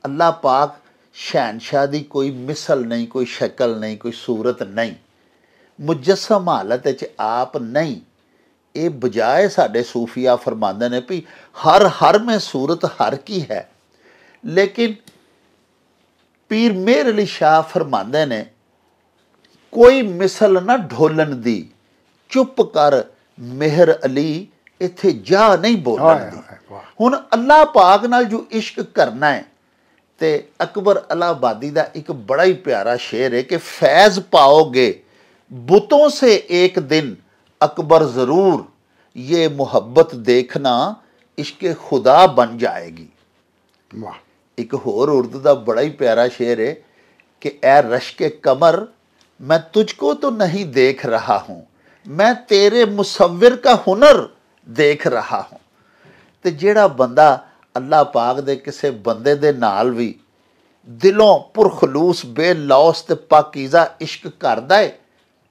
ਅੱਲਾਹ ਪਾਕ ਸ਼ਹਿਨशाह ਦੀ ਕੋਈ ਮਿਸਲ ਨਹੀਂ ਕੋਈ ਸ਼ਕਲ ਨਹੀਂ ਕੋਈ ਸੂਰਤ ਨਹੀਂ ਮੁਜੱਸਮ ਹਾਲਤ ਵਿੱਚ ਆਪ ਨਹੀਂ ਇਹ ਬਜਾਏ ਸਾਡੇ ਸੂਫੀਆ ਫਰਮਾਉਂਦੇ ਨੇ ਵੀ ਹਰ ਹਰ ਮੈਂ ਸੂਰਤ ਹਰ ਕੀ ਹੈ ਲੇਕਿਨ ਪੀਰ ਮੇਰ ਅਲੀ ਸ਼ਾਹ ਫਰਮਾਉਂਦੇ ਨੇ ਕੋਈ ਮਿਸਲ ਨਾ ਢੋਲਣ ਦੀ ਚੁੱਪ ਕਰ ਮਿਹਰ ਅਲੀ ਇੱਥੇ ਜਾ ਨਹੀਂ ਬੋਲਣ ਦੀ ਹੁਣ ਅੱਲਾ ਪਾਕ ਨਾਲ ਜੋ ਇਸ਼ਕ ਕਰਨਾ ਹੈ ਤੇ ਅਕਬਰ ਅਲਾਬਾਦੀ ਦਾ ਇੱਕ ਬੜਾ ਹੀ ਪਿਆਰਾ ਸ਼ੇਰ ਹੈ ਕਿ ਫੈਜ਼ ਪਾਓਗੇ ਬੁੱਤੋਂ ਸੇ ਇੱਕ ਦਿਨ ਅਕਬਰ ਜ਼ਰੂਰ ਇਹ ਮੁਹੱਬਤ ਦੇਖਣਾ ਇਸ਼ਕੇ ਖੁਦਾ ਬਣ ਜਾਏਗੀ ਵਾਹ ਇੱਕ ਹੋਰ ਉਰਦੂ ਦਾ ਬੜਾ ਹੀ ਪਿਆਰਾ ਸ਼ੇਰ ਹੈ ਕਿ ਐ ਰਸ਼ਕੇ ਕਮਰ ਮੈਂ ਤੁਝ ਕੋ ਤੋ ਨਹੀਂ ਦੇਖ ਰਹਾ ਹੂੰ ਮੈਂ ਤੇਰੇ ਮੁਸਵਿਰ ਕਾ ਹੁਨਰ ਦੇਖ ਰਹਾ ਹਾਂ ਤੇ ਜਿਹੜਾ ਬੰਦਾ ਅੱਲਾ ਪਾਕ ਦੇ ਕਿਸੇ ਬੰਦੇ ਦੇ ਨਾਲ ਵੀ ਦਿਲੋਂ ਪੁਰਖਲੂਸ ਬੇਲੌਸ ਤੇ ਪਾਕੀਜ਼ਾ ਇਸ਼ਕ ਕਰਦਾ ਏ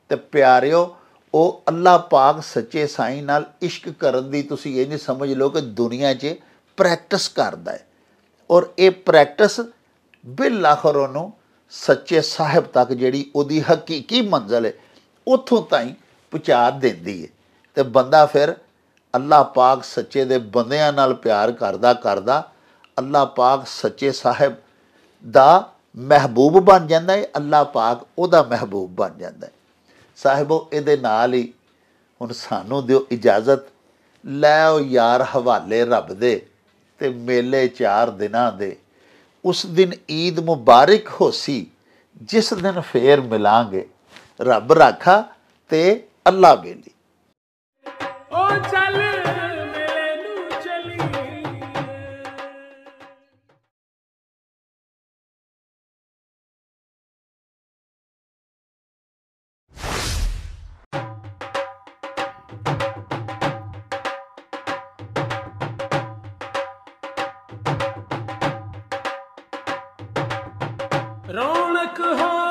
ਤੇ ਪਿਆਰਿਓ ਉਹ ਅੱਲਾ ਪਾਕ ਸੱਚੇ ਸਾਈਂ ਨਾਲ ਇਸ਼ਕ ਕਰਨ ਦੀ ਤੁਸੀਂ ਇਹ ਨਹੀਂ ਸਮਝ ਲਓ ਕਿ ਦੁਨੀਆ 'ਚ ਪ੍ਰੈਕਟਿਸ ਕਰਦਾ ਹੈ ਔਰ ਇਹ ਪ੍ਰੈਕਟਿਸ ਬਿਲ ਆਖਰ ਨੂੰ ਸੱਚੇ ਸਾਹਿਬ ਤੱਕ ਜਿਹੜੀ ਉਹਦੀ ਹਕੀਕੀ ਮੰਜ਼ਲ ਹੈ ਉਥੋਂ ਤਾਈਂ ਪਹੁੰਚਾ ਦਿੰਦੀ ਹੈ ਤੇ ਬੰਦਾ ਫਿਰ ਅੱਲਾ ਪਾਕ ਸੱਚੇ ਦੇ ਬੰਦਿਆਂ ਨਾਲ ਪਿਆਰ ਕਰਦਾ ਕਰਦਾ ਅੱਲਾ ਪਾਕ ਸੱਚੇ ਸਾਹਿਬ ਦਾ ਮਹਿਬੂਬ ਬਣ ਜਾਂਦਾ ਹੈ ਅੱਲਾ ਪਾਕ ਉਹਦਾ ਮਹਿਬੂਬ ਬਣ ਜਾਂਦਾ ਹੈ ਸਾਹਿਬੋ ਇਹਦੇ ਨਾਲ ਹੀ ਹੁਣ ਸਾਨੂੰ ਦਿਓ ਇਜਾਜ਼ਤ ਲੈ ਉਹ ਯਾਰ ਹਵਾਲੇ ਰੱਬ ਦੇ ਤੇ ਮੇਲੇ ਚਾਰ ਦਿਨਾਂ ਦੇ ਉਸ ਦਿਨ ਈਦ ਮੁਬਾਰਕ ਹੋਸੀ ਜਿਸ ਦਿਨ ਫੇਰ ਮਿਲਾਂਗੇ ਰੱਬ ਰਾਖਾ ਤੇ ਅੱਲਾ ਬੇਲੀ ਰੌਣਕ ਹੋ